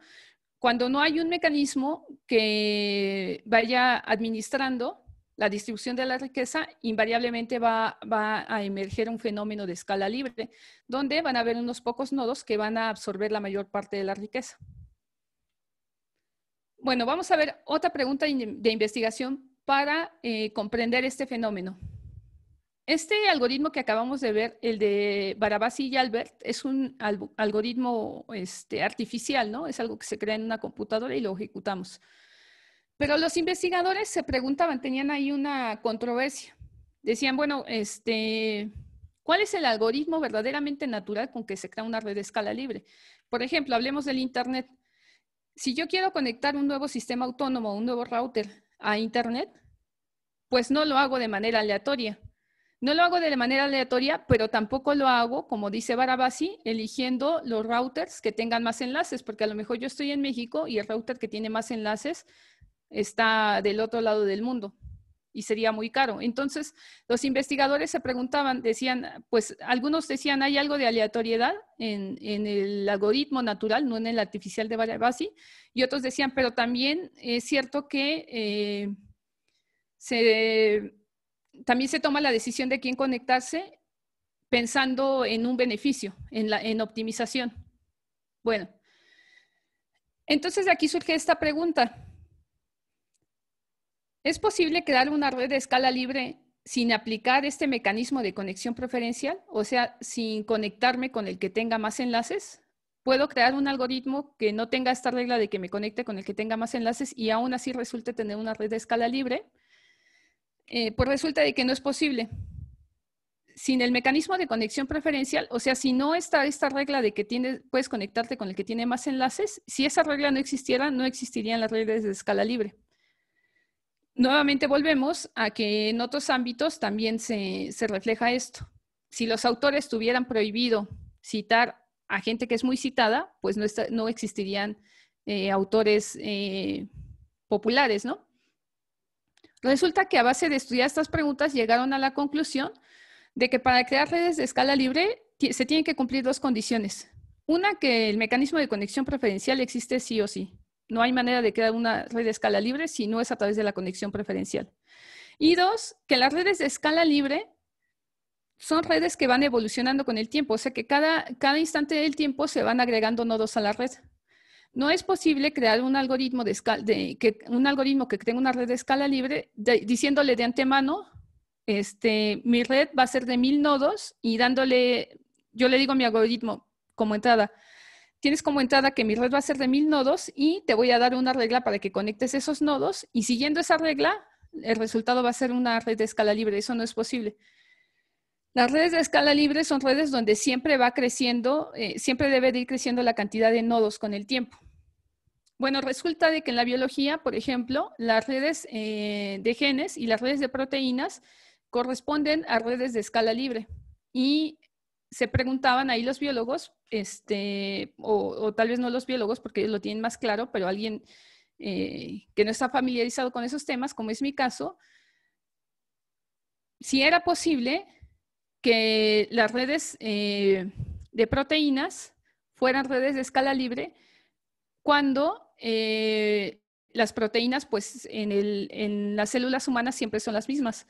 cuando no hay un mecanismo que vaya administrando la distribución de la riqueza, invariablemente va, a emerger un fenómeno de escala libre, donde van a haber unos pocos nodos que van a absorber la mayor parte de la riqueza. Bueno, vamos a ver otra pregunta de investigación para eh, comprender este fenómeno. Este algoritmo que acabamos de ver, el de Barabasi y Albert, es un algoritmo este, artificial, ¿no? Es algo que se crea en una computadora y lo ejecutamos. Pero los investigadores se preguntaban, tenían ahí una controversia. Decían, bueno, este, ¿cuál es el algoritmo verdaderamente natural con que se crea una red de escala libre? Por ejemplo, hablemos del Internet. Si yo quiero conectar un nuevo sistema autónomo, un nuevo router a Internet, pues no lo hago de manera aleatoria no lo hago de manera aleatoria, pero tampoco lo hago, como dice Barabasi, eligiendo los routers que tengan más enlaces, porque a lo mejor yo estoy en México y el router que tiene más enlaces está del otro lado del mundo y sería muy caro. Entonces, los investigadores se preguntaban, decían, pues algunos decían, hay algo de aleatoriedad en, el algoritmo natural, no en el artificial de Barabasi, y otros decían, pero también es cierto que eh, se también se toma la decisión de quién conectarse pensando en un beneficio, en, la, optimización. Bueno, entonces de aquí surge esta pregunta. ¿Es posible crear una red de escala libre sin aplicar este mecanismo de conexión preferencial? O sea, sin conectarme con el que tenga más enlaces. ¿Puedo crear un algoritmo que no tenga esta regla de que me conecte con el que tenga más enlaces y aún así resulte tener una red de escala libre? Eh, pues resulta de que no es posible. Sin el mecanismo de conexión preferencial, o sea, si no está esta regla de que puedes conectarte con el que tiene más enlaces, si esa regla no existiera, no existirían las redes de escala libre. Nuevamente volvemos a que en otros ámbitos también se, refleja esto. Si los autores tuvieran prohibido citar a gente que es muy citada, pues no, existirían eh, autores eh, populares, ¿no? Resulta que a base de estudiar estas preguntas llegaron a la conclusión de que para crear redes de escala libre se tienen que cumplir dos condiciones. Una, que el mecanismo de conexión preferencial existe sí o sí. No hay manera de crear una red de escala libre si no es a través de la conexión preferencial. Y dos, que las redes de escala libre son redes que van evolucionando con el tiempo, o sea que cada, cada instante del tiempo se van agregando nodos a la red. No es posible crear un algoritmo, de, que, un algoritmo que tenga una red de escala libre diciéndole de antemano, este, mi red va a ser de mil nodos y dándole, yo le digo a mi algoritmo como entrada, tienes como entrada que mi red va a ser de mil nodos y te voy a dar una regla para que conectes esos nodos y siguiendo esa regla, el resultado va a ser una red de escala libre. Eso no es posible. Las redes de escala libre son redes donde siempre va creciendo, eh, siempre debe de ir creciendo la cantidad de nodos con el tiempo. Bueno, resulta de que en la biología, por ejemplo, las redes eh, de genes y las redes de proteínas corresponden a redes de escala libre. Y se preguntaban ahí los biólogos, este, o, tal vez no los biólogos porque ellos lo tienen más claro, pero alguien eh, que no está familiarizado con esos temas, como es mi caso, si era posible que las redes eh, de proteínas fueran redes de escala libre cuando eh, las proteínas, pues en, las células humanas siempre son las mismas.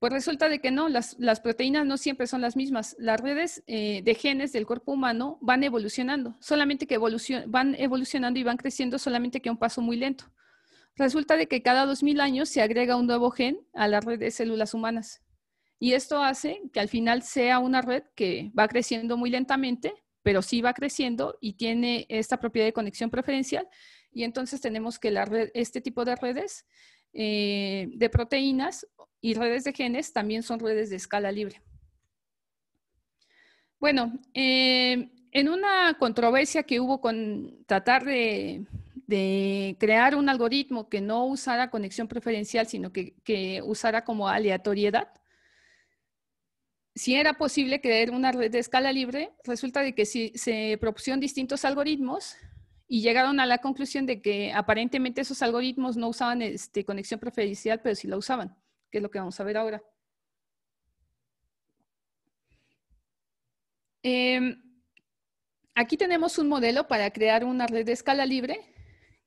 Pues resulta de que no, las, proteínas no siempre son las mismas. Las redes eh, de genes del cuerpo humano van evolucionando, solamente que van evolucionando y van creciendo solamente que a un paso muy lento. Resulta de que cada 2.000 años se agrega un nuevo gen a la red de células humanas. Y esto hace que al final sea una red que va creciendo muy lentamente, pero sí va creciendo y tiene esta propiedad de conexión preferencial. Y entonces tenemos que este tipo de redes eh, de proteínas y redes de genes también son redes de escala libre. Bueno, eh, en una controversia que hubo con tratar de, crear un algoritmo que no usara conexión preferencial, sino que usara como aleatoriedad, si era posible crear una red de escala libre, resulta de que se propusieron distintos algoritmos y llegaron a la conclusión de que aparentemente esos algoritmos no usaban este, conexión preferencial, pero sí la usaban, que es lo que vamos a ver ahora. Em, aquí tenemos un modelo para crear una red de escala libre,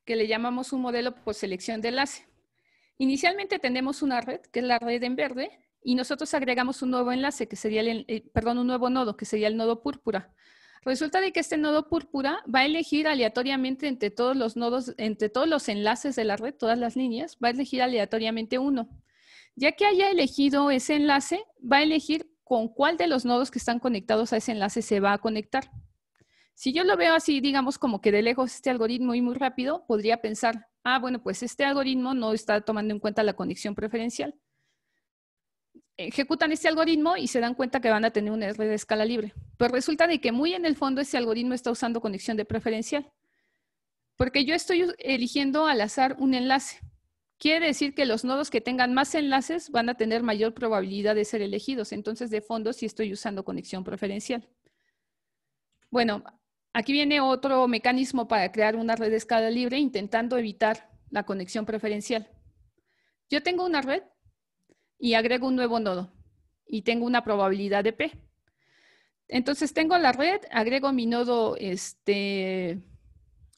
que le llamamos un modelo por selección de enlace. Inicialmente tenemos una red, que es la red en verde, y nosotros agregamos un nuevo enlace, que sería el, eh, perdón, un nuevo nodo, que sería el nodo púrpura. Resulta de que este nodo púrpura va a elegir aleatoriamente entre todos los nodos, entre todos los enlaces de la red, todas las líneas, va a elegir aleatoriamente uno. Ya que haya elegido ese enlace, va a elegir con cuál de los nodos que están conectados a ese enlace se va a conectar. Si yo lo veo así, digamos como que de lejos este algoritmo y muy rápido, podría pensar, ah, bueno, pues este algoritmo no está tomando en cuenta la conexión preferencial ejecutan este algoritmo y se dan cuenta que van a tener una red de escala libre. Pero pues resulta de que muy en el fondo ese algoritmo está usando conexión de preferencial. Porque yo estoy eligiendo al azar un enlace. Quiere decir que los nodos que tengan más enlaces van a tener mayor probabilidad de ser elegidos. Entonces, de fondo, sí estoy usando conexión preferencial. Bueno, aquí viene otro mecanismo para crear una red de escala libre intentando evitar la conexión preferencial. Yo tengo una red y agrego un nuevo nodo y tengo una probabilidad de P. Entonces tengo la red, agrego mi nodo, este,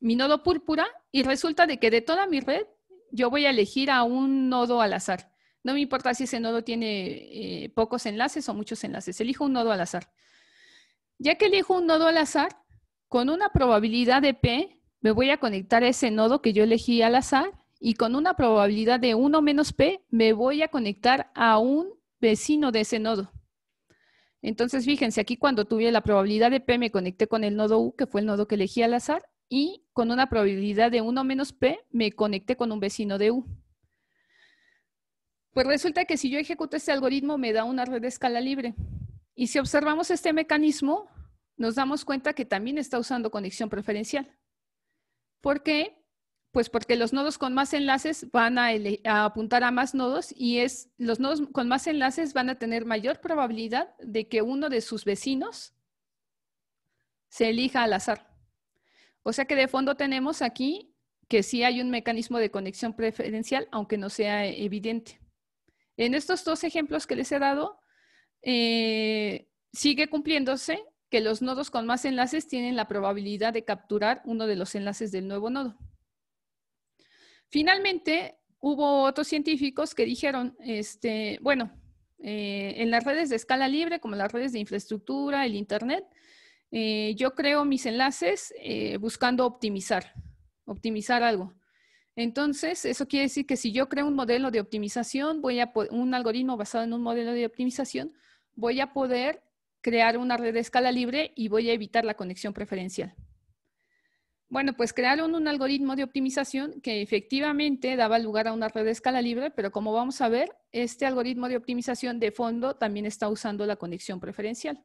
mi nodo púrpura y resulta de que de toda mi red yo voy a elegir a un nodo al azar. No me importa si ese nodo tiene eh, pocos enlaces o muchos enlaces, elijo un nodo al azar. Ya que elijo un nodo al azar, con una probabilidad de P, me voy a conectar a ese nodo que yo elegí al azar y con una probabilidad de 1 menos P me voy a conectar a un vecino de ese nodo. Entonces, fíjense, aquí cuando tuve la probabilidad de P me conecté con el nodo U, que fue el nodo que elegí al azar, y con una probabilidad de 1 menos P me conecté con un vecino de U. Pues resulta que si yo ejecuto este algoritmo me da una red de escala libre. Y si observamos este mecanismo, nos damos cuenta que también está usando conexión preferencial. ¿Por qué? Pues porque los nodos con más enlaces van a, apuntar a más nodos y es los nodos con más enlaces van a tener mayor probabilidad de que uno de sus vecinos se elija al azar. O sea que de fondo tenemos aquí que sí hay un mecanismo de conexión preferencial, aunque no sea evidente. En estos dos ejemplos que les he dado, eh, sigue cumpliéndose que los nodos con más enlaces tienen la probabilidad de capturar uno de los enlaces del nuevo nodo. Finalmente, hubo otros científicos que dijeron, este, bueno, eh, en las redes de escala libre, como las redes de infraestructura, el Internet, eh, yo creo mis enlaces eh, buscando optimizar, optimizar algo. Entonces, eso quiere decir que si yo creo un modelo de optimización, voy a un algoritmo basado en un modelo de optimización, voy a poder crear una red de escala libre y voy a evitar la conexión preferencial. Bueno, pues crearon un algoritmo de optimización que efectivamente daba lugar a una red de escala libre, pero como vamos a ver, este algoritmo de optimización de fondo también está usando la conexión preferencial.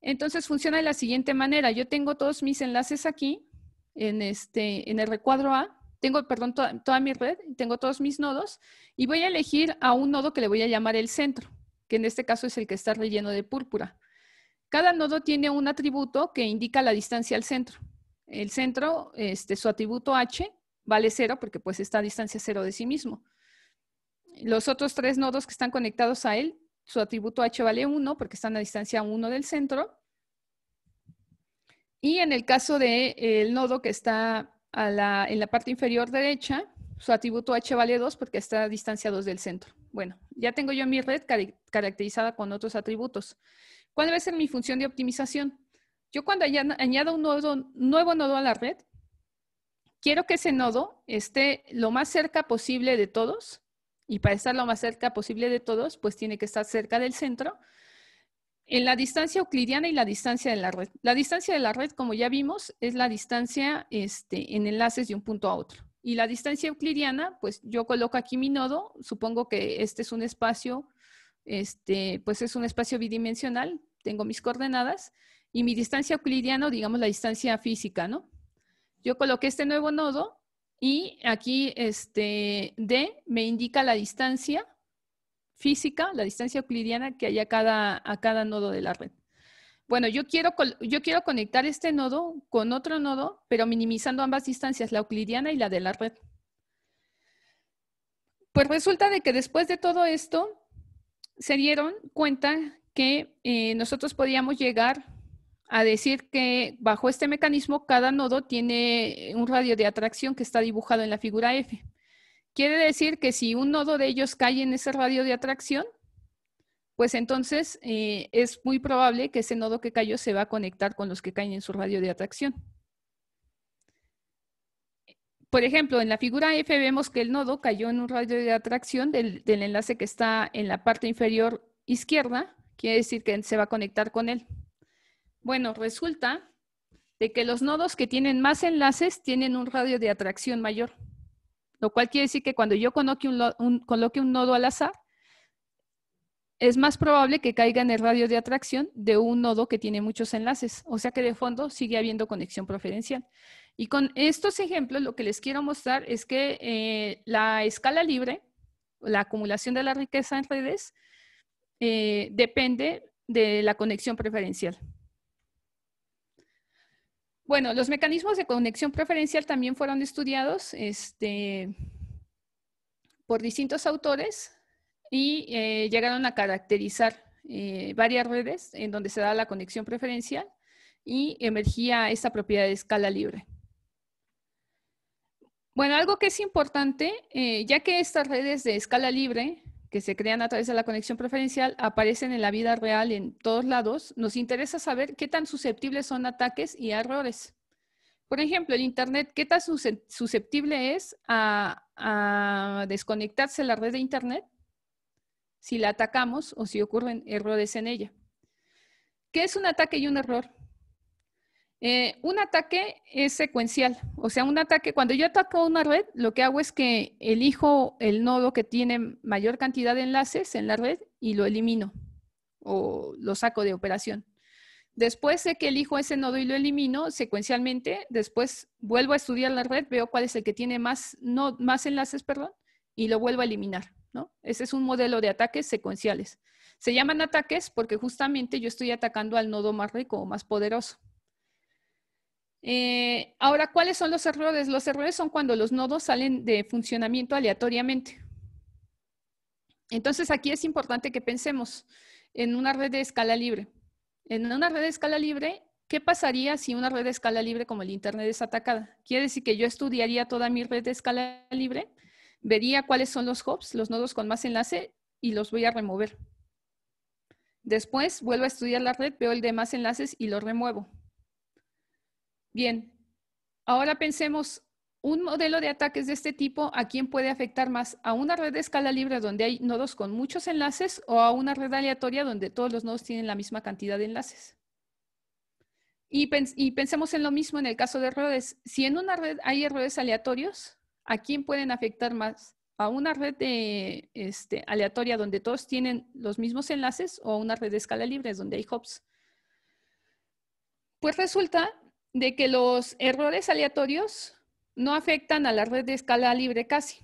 Entonces funciona de la siguiente manera. Yo tengo todos mis enlaces aquí en, este, en el recuadro A. Tengo, perdón, toda, toda mi red, tengo todos mis nodos y voy a elegir a un nodo que le voy a llamar el centro, que en este caso es el que está relleno de púrpura. Cada nodo tiene un atributo que indica la distancia al centro. El centro, este, su atributo h vale 0 porque pues está a distancia cero de sí mismo. Los otros tres nodos que están conectados a él, su atributo h vale 1 porque están a distancia 1 del centro. Y en el caso del de, el nodo que está en la parte inferior derecha, su atributo h vale 2 porque está a distancia 2 del centro. Bueno, ya tengo yo mi red caracterizada con otros atributos. ¿Cuál debe ser mi función de optimización? Yo cuando añado un nodo, nuevo nodo a la red, quiero que ese nodo esté lo más cerca posible de todos. Y para estar lo más cerca posible de todos, pues tiene que estar cerca del centro. En la distancia euclidiana y la distancia de la red. La distancia de la red, como ya vimos, es la distancia este, en enlaces de un punto a otro. Y la distancia euclidiana, pues yo coloco aquí mi nodo. Supongo que este es un espacio, este, pues es un espacio bidimensional. Tengo mis coordenadas y mi distancia euclidiana, digamos la distancia física, ¿no? Yo coloqué este nuevo nodo y aquí este D me indica la distancia física, la distancia euclidiana que hay a cada, a cada nodo de la red. Bueno, yo quiero, yo quiero conectar este nodo con otro nodo, pero minimizando ambas distancias, la euclidiana y la de la red. Pues resulta de que después de todo esto, se dieron cuenta que eh, nosotros podíamos llegar a decir que bajo este mecanismo cada nodo tiene un radio de atracción que está dibujado en la figura F. Quiere decir que si un nodo de ellos cae en ese radio de atracción, pues entonces eh, es muy probable que ese nodo que cayó se va a conectar con los que caen en su radio de atracción. Por ejemplo, en la figura F vemos que el nodo cayó en un radio de atracción del enlace que está en la parte inferior izquierda, quiere decir que se va a conectar con él. Bueno, resulta de que los nodos que tienen más enlaces tienen un radio de atracción mayor, lo cual quiere decir que cuando yo coloque un, nodo al azar, es más probable que caiga en el radio de atracción de un nodo que tiene muchos enlaces, o sea que de fondo sigue habiendo conexión preferencial. Y con estos ejemplos lo que les quiero mostrar es que eh, la escala libre, la acumulación de la riqueza en redes, eh, depende de la conexión preferencial. Bueno, los mecanismos de conexión preferencial también fueron estudiados este, por distintos autores y eh, llegaron a caracterizar eh, varias redes en donde se da la conexión preferencial y emergía esta propiedad de escala libre. Bueno, algo que es importante, eh, ya que estas redes de escala libre que se crean a través de la conexión preferencial aparecen en la vida real en todos lados, nos interesa saber qué tan susceptibles son ataques y errores. Por ejemplo, el Internet, ¿qué tan susceptible es a, desconectarse la red de Internet si la atacamos o si ocurren errores en ella? ¿Qué es un ataque y un error? Eh, un ataque es secuencial, o sea, un ataque, cuando yo ataco una red, lo que hago es que elijo el nodo que tiene mayor cantidad de enlaces en la red y lo elimino o lo saco de operación. Después de que elijo ese nodo y lo elimino secuencialmente, después vuelvo a estudiar la red, veo cuál es el que tiene más, no, más enlaces, perdón, y lo vuelvo a eliminar. ¿no? Ese es un modelo de ataques secuenciales. Se llaman ataques porque justamente yo estoy atacando al nodo más rico o más poderoso. Eh, ahora, ¿cuáles son los errores? Los errores son cuando los nodos salen de funcionamiento aleatoriamente. Entonces, aquí es importante que pensemos en una red de escala libre. En una red de escala libre, ¿qué pasaría si una red de escala libre como el Internet es atacada? Quiere decir que yo estudiaría toda mi red de escala libre, vería cuáles son los hops, los nodos con más enlace, y los voy a remover. Después vuelvo a estudiar la red, veo el de más enlaces y lo remuevo. Bien, ahora pensemos un modelo de ataques de este tipo, ¿a quién puede afectar más? ¿A una red de escala libre donde hay nodos con muchos enlaces o a una red aleatoria donde todos los nodos tienen la misma cantidad de enlaces? Y, pensemos en lo mismo en el caso de errores. Si en una red hay errores aleatorios, ¿a quién pueden afectar más? ¿A una red este, aleatoria donde todos tienen los mismos enlaces o a una red de escala libre donde hay hops? Pues resulta de que los errores aleatorios no afectan a la red de escala libre casi,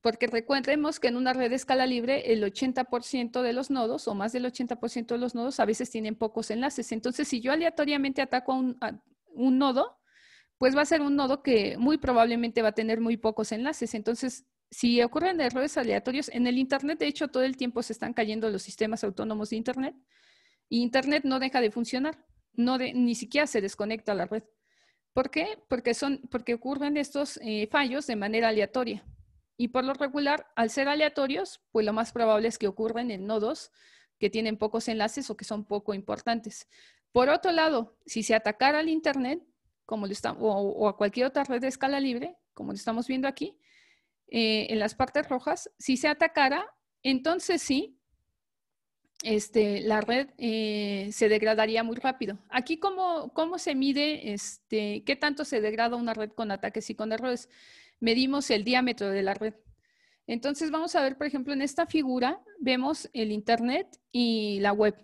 porque recuerdemos que en una red de escala libre el 80% de los nodos o más del 80% de los nodos a veces tienen pocos enlaces. Entonces, si yo aleatoriamente ataco un, a un nodo, pues va a ser un nodo que muy probablemente va a tener muy pocos enlaces. Entonces, si ocurren errores aleatorios, en el Internet, de hecho, todo el tiempo se están cayendo los sistemas autónomos de Internet y Internet no deja de funcionar no ni siquiera se desconecta la red. ¿Por qué? Porque, son, porque ocurren estos eh, fallos de manera aleatoria. Y por lo regular, al ser aleatorios, pues lo más probable es que ocurran en nodos que tienen pocos enlaces o que son poco importantes. Por otro lado, si se atacara al Internet, como lo o, a cualquier otra red de escala libre, como lo estamos viendo aquí, eh, en las partes rojas, si se atacara, entonces sí, este, la red eh, se degradaría muy rápido. Aquí, ¿cómo, cómo se mide este, qué tanto se degrada una red con ataques y con errores? Medimos el diámetro de la red. Entonces, vamos a ver, por ejemplo, en esta figura vemos el Internet y la web.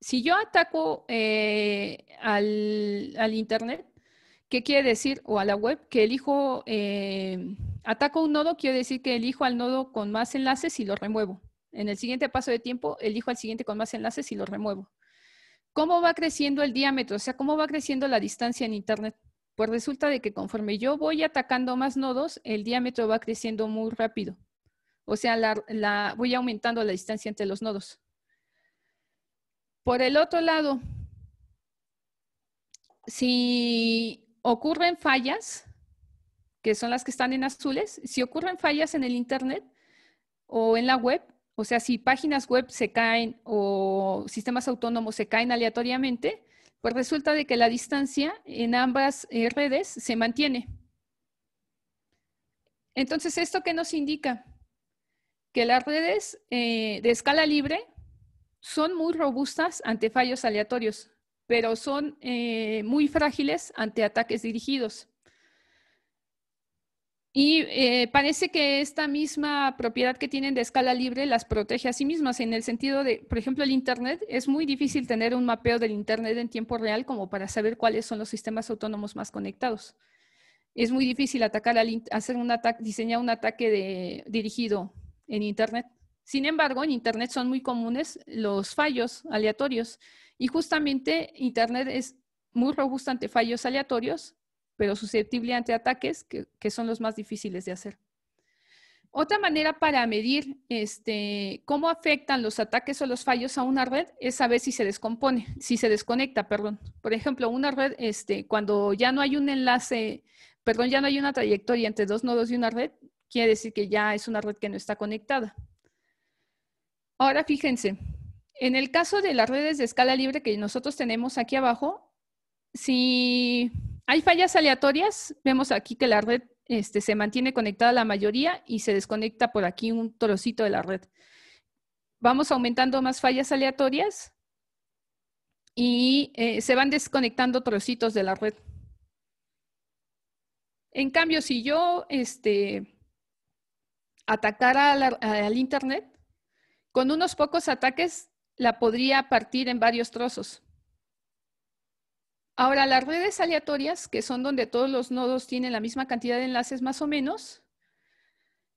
Si yo ataco eh, al, Internet, ¿qué quiere decir? O a la web, que elijo, eh, ataco un nodo, quiere decir que elijo al nodo con más enlaces y lo remuevo. En el siguiente paso de tiempo, elijo al siguiente con más enlaces y lo remuevo. ¿Cómo va creciendo el diámetro? O sea, ¿cómo va creciendo la distancia en Internet? Pues resulta de que conforme yo voy atacando más nodos, el diámetro va creciendo muy rápido. O sea, voy aumentando la distancia entre los nodos. Por el otro lado, si ocurren fallas, que son las que están en azules, si ocurren fallas en el Internet o en la web, o sea, si páginas web se caen o sistemas autónomos se caen aleatoriamente, pues resulta de que la distancia en ambas eh, redes se mantiene. Entonces, ¿esto qué nos indica? Que las redes eh, de escala libre son muy robustas ante fallos aleatorios, pero son eh, muy frágiles ante ataques dirigidos. Y eh, parece que esta misma propiedad que tienen de escala libre las protege a sí mismas, en el sentido de, por ejemplo, el Internet, es muy difícil tener un mapeo del Internet en tiempo real como para saber cuáles son los sistemas autónomos más conectados. Es muy difícil atacar hacer un ataque, diseñar un ataque dirigido en Internet. Sin embargo, en Internet son muy comunes los fallos aleatorios y justamente Internet es muy robusta ante fallos aleatorios pero susceptible ante ataques, que, que son los más difíciles de hacer. Otra manera para medir este, cómo afectan los ataques o los fallos a una red es saber si se descompone, si se desconecta, perdón. Por ejemplo, una red, este, cuando ya no hay un enlace, perdón, ya no hay una trayectoria entre dos nodos de una red, quiere decir que ya es una red que no está conectada. Ahora fíjense, en el caso de las redes de escala libre que nosotros tenemos aquí abajo, si hay fallas aleatorias. Vemos aquí que la red este, se mantiene conectada la mayoría y se desconecta por aquí un trocito de la red. Vamos aumentando más fallas aleatorias y eh, se van desconectando trocitos de la red. En cambio, si yo este, atacara al Internet, con unos pocos ataques la podría partir en varios trozos. Ahora, las redes aleatorias, que son donde todos los nodos tienen la misma cantidad de enlaces más o menos,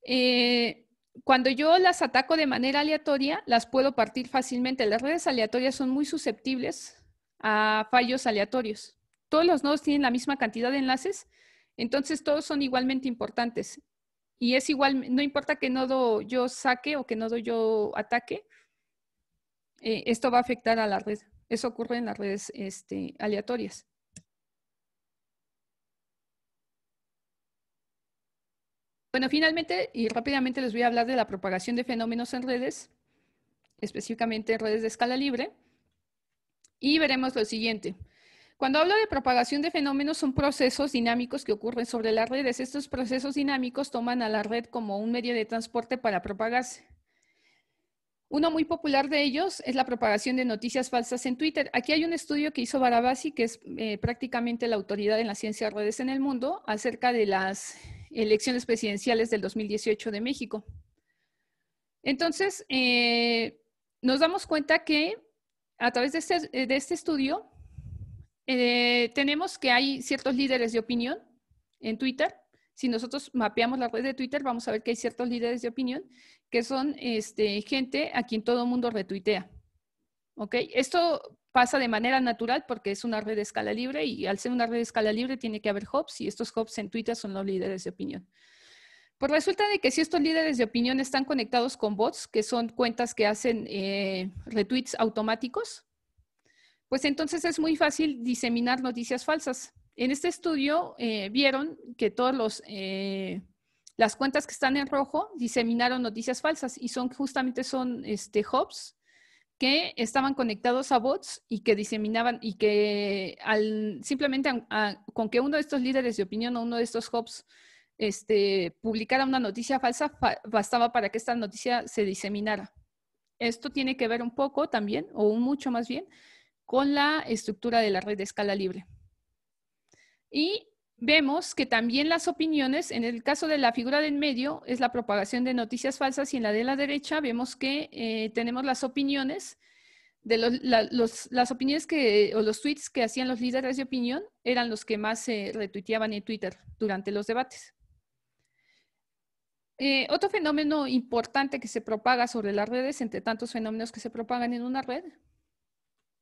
eh, cuando yo las ataco de manera aleatoria, las puedo partir fácilmente. Las redes aleatorias son muy susceptibles a fallos aleatorios. Todos los nodos tienen la misma cantidad de enlaces, entonces todos son igualmente importantes. Y es igual, no importa qué nodo yo saque o qué nodo yo ataque, eh, esto va a afectar a la red. Eso ocurre en las redes este, aleatorias. Bueno, finalmente y rápidamente les voy a hablar de la propagación de fenómenos en redes, específicamente en redes de escala libre, y veremos lo siguiente. Cuando hablo de propagación de fenómenos son procesos dinámicos que ocurren sobre las redes. Estos procesos dinámicos toman a la red como un medio de transporte para propagarse. Uno muy popular de ellos es la propagación de noticias falsas en Twitter. Aquí hay un estudio que hizo Barabasi, que es eh, prácticamente la autoridad en la ciencia de redes en el mundo, acerca de las elecciones presidenciales del 2018 de México. Entonces, eh, nos damos cuenta que a través de este, este estudio eh, tenemos que hay ciertos líderes de opinión en Twitter si nosotros mapeamos la red de Twitter, vamos a ver que hay ciertos líderes de opinión que son este, gente a quien todo el mundo retuitea. ¿Ok? Esto pasa de manera natural porque es una red de escala libre y al ser una red de escala libre tiene que haber hubs y estos hubs en Twitter son los líderes de opinión. Por pues resulta de que si estos líderes de opinión están conectados con bots, que son cuentas que hacen eh, retweets automáticos, pues entonces es muy fácil diseminar noticias falsas. En este estudio eh, vieron que todas eh, las cuentas que están en rojo diseminaron noticias falsas y son justamente son este, hubs que estaban conectados a bots y que diseminaban y que al, simplemente con que uno de estos líderes de opinión o uno de estos hubs este, publicara una noticia falsa bastaba para que esta noticia se diseminara. Esto tiene que ver un poco también, o mucho más bien, con la estructura de la red de escala libre. Y vemos que también las opiniones, en el caso de la figura del medio, es la propagación de noticias falsas y en la de la derecha vemos que eh, tenemos las opiniones de los, las opiniones que, o los tweets que hacían los líderes de opinión eran los que más se retuiteaban en Twitter durante los debates. Eh, otro fenómeno importante que se propaga sobre las redes, entre tantos fenómenos que se propagan en una red,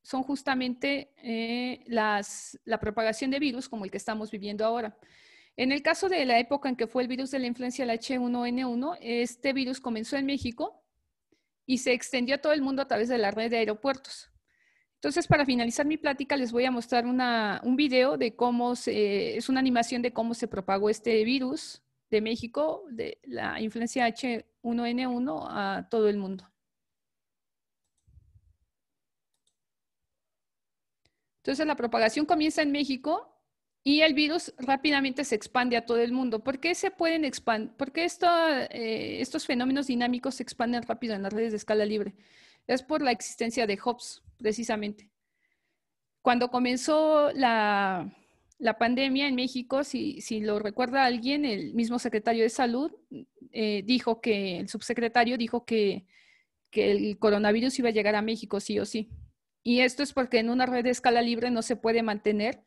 son justamente eh, las, la propagación de virus como el que estamos viviendo ahora. En el caso de la época en que fue el virus de la influencia del H1N1, este virus comenzó en México y se extendió a todo el mundo a través de la red de aeropuertos. Entonces, para finalizar mi plática, les voy a mostrar un video de cómo se, es una animación de cómo se propagó este virus de México, de la influencia H1N1 a todo el mundo. Entonces la propagación comienza en México y el virus rápidamente se expande a todo el mundo. ¿Por qué se pueden expandir? ¿Por qué eh, estos fenómenos dinámicos se expanden rápido en las redes de escala libre? Es por la existencia de Hobbes, precisamente. Cuando comenzó la, pandemia en México, si, lo recuerda alguien, el mismo secretario de salud eh, dijo que, el subsecretario dijo que, que el coronavirus iba a llegar a México, sí o sí. Y esto es porque en una red de escala libre no se puede mantener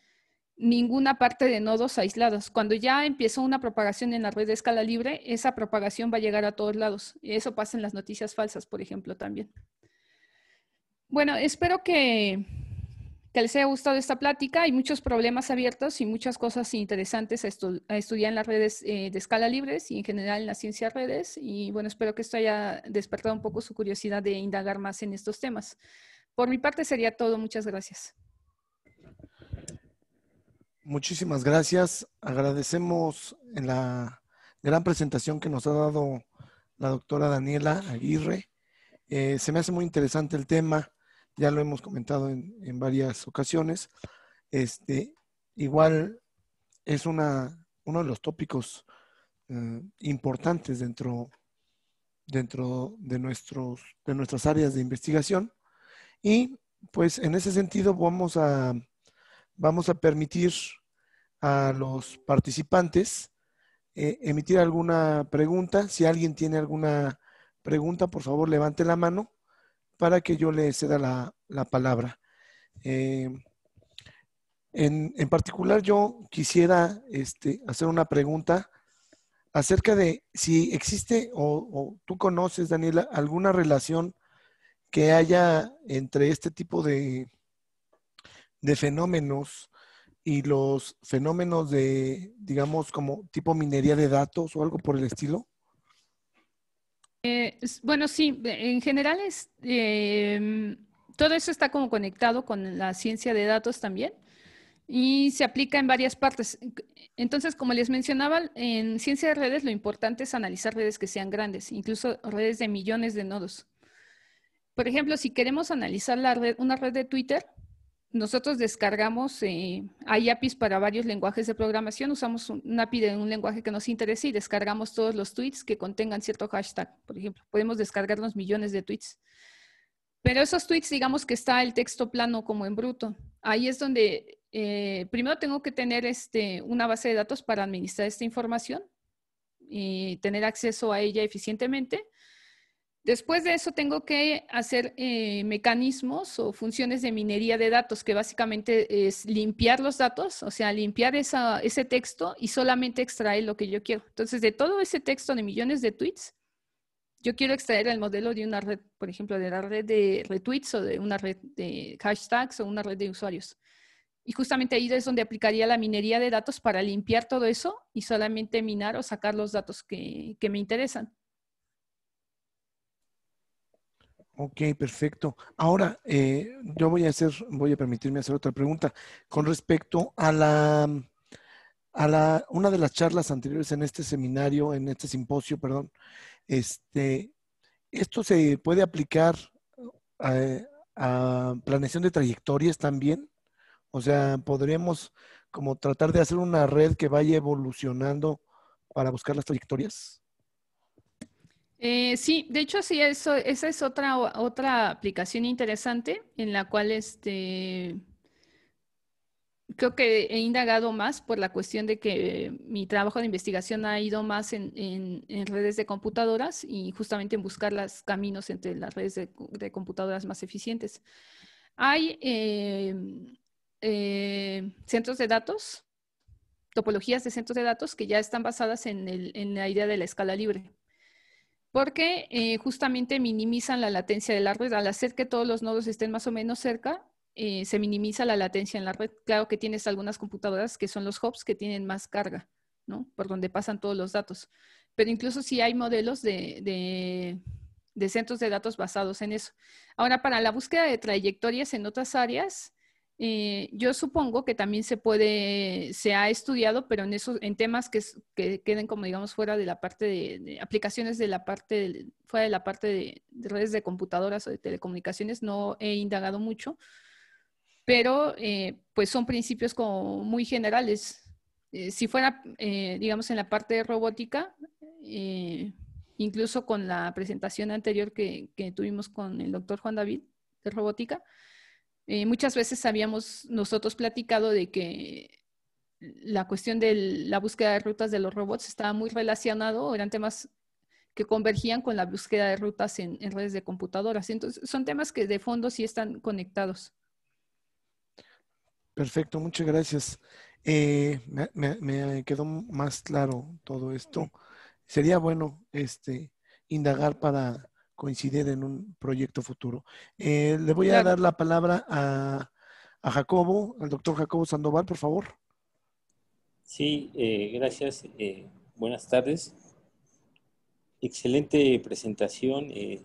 ninguna parte de nodos aislados. Cuando ya empieza una propagación en la red de escala libre, esa propagación va a llegar a todos lados. Y eso pasa en las noticias falsas, por ejemplo, también. Bueno, espero que, les haya gustado esta plática. Hay muchos problemas abiertos y muchas cosas interesantes a, estudiar en las redes eh, de escala libre y en general en la ciencia redes. Y bueno, espero que esto haya despertado un poco su curiosidad de indagar más en estos temas. Por mi parte sería todo. Muchas gracias. Muchísimas gracias. Agradecemos en la gran presentación que nos ha dado la doctora Daniela Aguirre. Eh, se me hace muy interesante el tema, ya lo hemos comentado en, varias ocasiones. Este, igual es una, uno de los tópicos eh, importantes dentro, dentro de, nuestros, de nuestras áreas de investigación. Y pues en ese sentido vamos a, vamos a permitir a los participantes eh, emitir alguna pregunta. Si alguien tiene alguna pregunta, por favor levante la mano para que yo le ceda la, palabra. Eh, en, en, particular, yo quisiera este, hacer una pregunta acerca de si existe o, o tú conoces, Daniela, alguna relación que haya entre este tipo de, de fenómenos y los fenómenos de, digamos, como tipo minería de datos o algo por el estilo? Eh, bueno, sí, en general es, eh, todo eso está como conectado con la ciencia de datos también y se aplica en varias partes. Entonces, como les mencionaba, en ciencia de redes lo importante es analizar redes que sean grandes, incluso redes de millones de nodos. Por ejemplo, si queremos analizar la una red de Twitter, nosotros descargamos, eh, hay APIs para varios lenguajes de programación, usamos un, API de un lenguaje que nos interese y descargamos todos los tweets que contengan cierto hashtag, por ejemplo. Podemos descargar los millones de tweets. Pero esos tweets, digamos que está el texto plano como en bruto. Ahí es donde eh, primero tengo que tener este, una base de datos para administrar esta información y tener acceso a ella eficientemente. Después de eso tengo que hacer eh, mecanismos o funciones de minería de datos, que básicamente es limpiar los datos, o sea, limpiar ese texto y solamente extraer lo que yo quiero. Entonces, de todo ese texto de millones de tweets, yo quiero extraer el modelo de una red, por ejemplo, de la red de retweets o de una red de hashtags o una red de usuarios. Y justamente ahí es donde aplicaría la minería de datos para limpiar todo eso y solamente minar o sacar los datos que me interesan. Ok, perfecto. Ahora, eh, yo voy a hacer, voy a permitirme hacer otra pregunta con respecto a la, a la, una de las charlas anteriores en este seminario, en este simposio, perdón, este, esto se puede aplicar eh, a, planeación de trayectorias también. O sea, podríamos como tratar de hacer una red que vaya evolucionando para buscar las trayectorias. Eh, sí, de hecho sí, eso, esa es otra, otra aplicación interesante en la cual este, creo que he indagado más por la cuestión de que mi trabajo de investigación ha ido más en, redes de computadoras y justamente en buscar los caminos entre las redes de, computadoras más eficientes. Hay em, eh, centros de datos, topologías de centros de datos que ya están basadas en la idea de la escala libre porque eh, justamente minimizan la latencia de la red. Al hacer que todos los nodos estén más o menos cerca, eh, se minimiza la latencia en la red. Claro que tienes algunas computadoras que son los hubs que tienen más carga, ¿no? Por donde pasan todos los datos. Pero incluso si hay modelos de, de, centros de datos basados en eso. Ahora, para la búsqueda de trayectorias en otras áreas, eh, yo supongo que también se puede, se ha estudiado, pero en en temas que, queden como digamos fuera de la parte de, aplicaciones de la parte, fuera de la parte de, redes de computadoras o de telecomunicaciones, no he indagado mucho, pero eh, pues son principios como muy generales. Eh, si fuera, digamos, en la parte de robótica, incluso con la presentación anterior que tuvimos con el doctor Juan David de robótica, eh, muchas veces habíamos nosotros platicado de que la cuestión de la búsqueda de rutas de los robots estaba muy relacionado, eran temas que convergían con la búsqueda de rutas en, redes de computadoras. Entonces, son temas que de fondo sí están conectados. Perfecto, muchas gracias. Eh, me, me, quedó más claro todo esto. Sería bueno este, indagar para coincidir en un proyecto futuro. Eh, le voy a dar la palabra a, Jacobo, al doctor Jacobo Sandoval, por favor. Sí, eh, gracias. Eh, buenas tardes. Excelente presentación que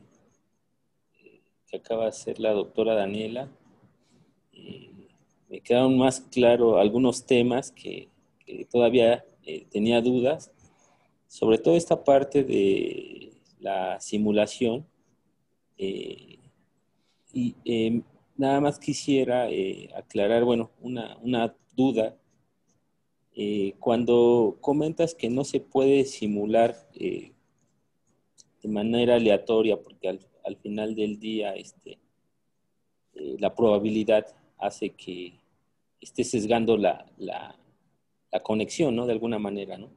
acaba de hacer la doctora Daniela. me quedaron más claro algunos temas que todavía tenía dudas, sobre todo esta parte de la simulación. Eh, y em, nada más quisiera eh, aclarar, bueno, una, duda. Eh, cuando comentas que no se puede simular de manera aleatoria, porque al, final del día este, la probabilidad hace que esté sesgando la, la, la, conexión, ¿no? De alguna manera, ¿no?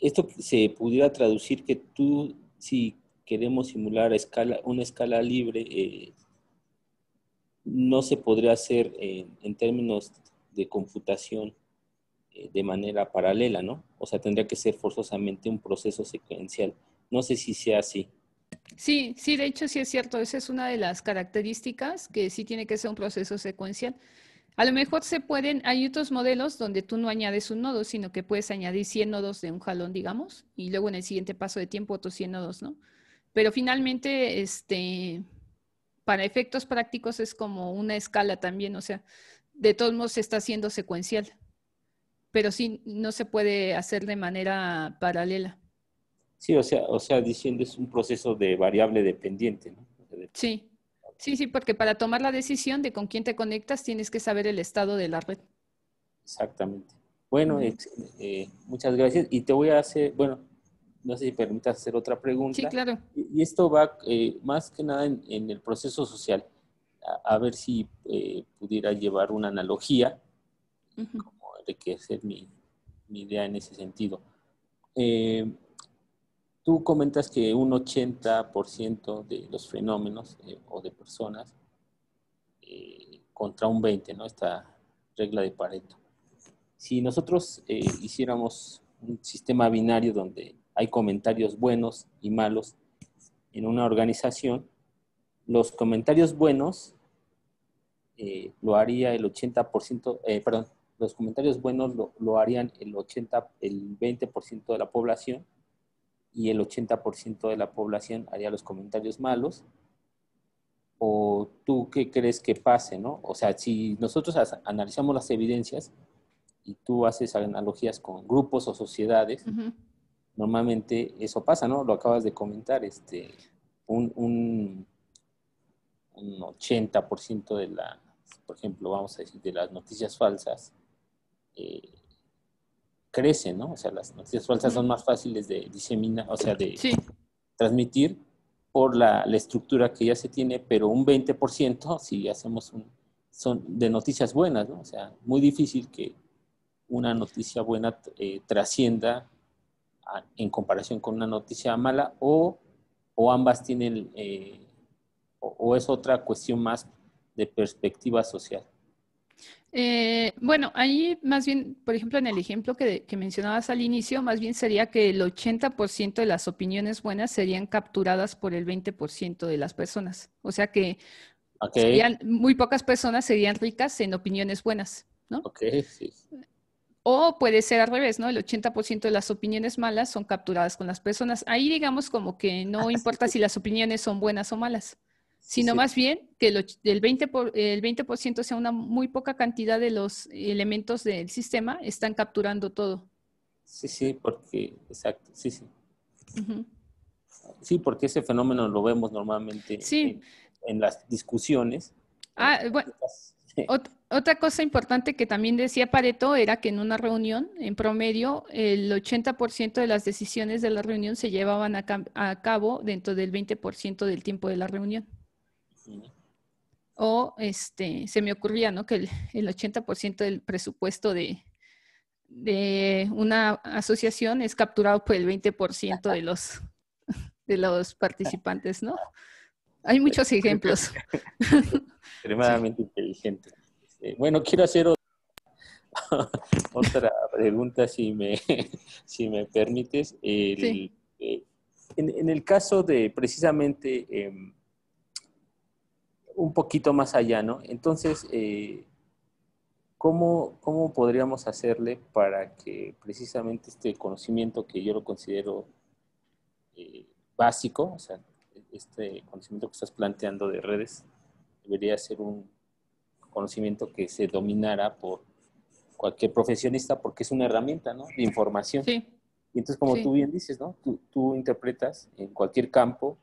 esto se pudiera traducir que tú, si queremos simular una escala libre, eh, no se podría hacer en términos de computación eh, de manera paralela, ¿no? O sea, tendría que ser forzosamente un proceso secuencial. No sé si sea así. Sí, sí, de hecho sí es cierto. Esa es una de las características que sí tiene que ser un proceso secuencial. A lo mejor se pueden, hay otros modelos donde tú no añades un nodo, sino que puedes añadir 100 nodos de un jalón, digamos, y luego en el siguiente paso de tiempo otros 100 nodos, ¿no? Pero finalmente, este, para efectos prácticos es como una escala también, o sea, de todos modos se está haciendo secuencial, pero sí, no se puede hacer de manera paralela. Sí, o sea, o sea, diciendo es un proceso de variable dependiente, ¿no? Sí, Sí, sí, porque para tomar la decisión de con quién te conectas tienes que saber el estado de la red. Exactamente. Bueno, este, eh, muchas gracias. Y te voy a hacer, bueno, no sé si permitas hacer otra pregunta. Sí, claro. Y, esto va eh, más que nada en, el proceso social. A, ver si eh, pudiera llevar una analogía, como de como enriquecer mi, mi idea en ese sentido. Tú comentas que un 80% de los fenómenos eh, o de personas eh, contra un 20%, ¿no? Esta regla de Pareto. Si nosotros eh, hiciéramos un sistema binario donde hay comentarios buenos y malos en una organización, los comentarios buenos lo haría el 80%, perdón, los comentarios buenos lo, lo, harían el 80, el 20% de la población y el 80% de la población haría los comentarios malos. ¿O tú qué crees que pase, no? O sea, si nosotros analizamos las evidencias y tú haces analogías con grupos o sociedades, normalmente eso pasa, ¿no? Lo acabas de comentar, este, un, un, 80% de la, por ejemplo, vamos a decir, de las noticias falsas, eh, crece, ¿no? O sea, las noticias falsas son más fáciles de diseminar, o sea, de transmitir por la, estructura que ya se tiene, pero un 20% si hacemos un, son de noticias buenas, ¿no? O sea, muy difícil que una noticia buena eh, trascienda en comparación con una noticia mala o, ambas tienen, eh, o es otra cuestión más de perspectiva social. Eh, bueno, ahí más bien, por ejemplo, en el ejemplo que, mencionabas al inicio, más bien sería que el 80% de las opiniones buenas serían capturadas por el 20% de las personas. O sea que muy pocas personas serían ricas en opiniones buenas, ¿no? sí. O puede ser al revés, ¿no? El 80% de las opiniones malas son capturadas con las personas. Ahí digamos como que no ah, importa si las opiniones son buenas o malas sino más bien que el, 20%, por, el sea una muy poca cantidad de los elementos del sistema, están capturando todo. Sí, sí, porque, exacto, sí, sí. Sí, porque ese fenómeno lo vemos normalmente en, las discusiones. Ah, otra cosa importante que también decía Pareto era que en una reunión, en promedio, el 80% de las decisiones de la reunión se llevaban a cabo dentro del 20% del tiempo de la reunión. O este, se me ocurría, ¿no? Que el, el 80% del presupuesto de, de una asociación es capturado por el 20% de los, de los participantes, ¿no? Hay muchos ejemplos. Extremadamente inteligente. Eh, bueno, quiero hacer otra pregunta, si me, si me permites. Eh, en, el caso de precisamente em, un poquito más allá, ¿no? Entonces, eh, ¿cómo, podríamos hacerle para que precisamente este conocimiento que yo lo considero eh, básico, o sea, este conocimiento que estás planteando de redes, debería ser un conocimiento que se dominara por cualquier profesionista porque es una herramienta, ¿no? De información. Sí. Y entonces, como tú bien dices, ¿no? Tú, tú interpretas en cualquier campo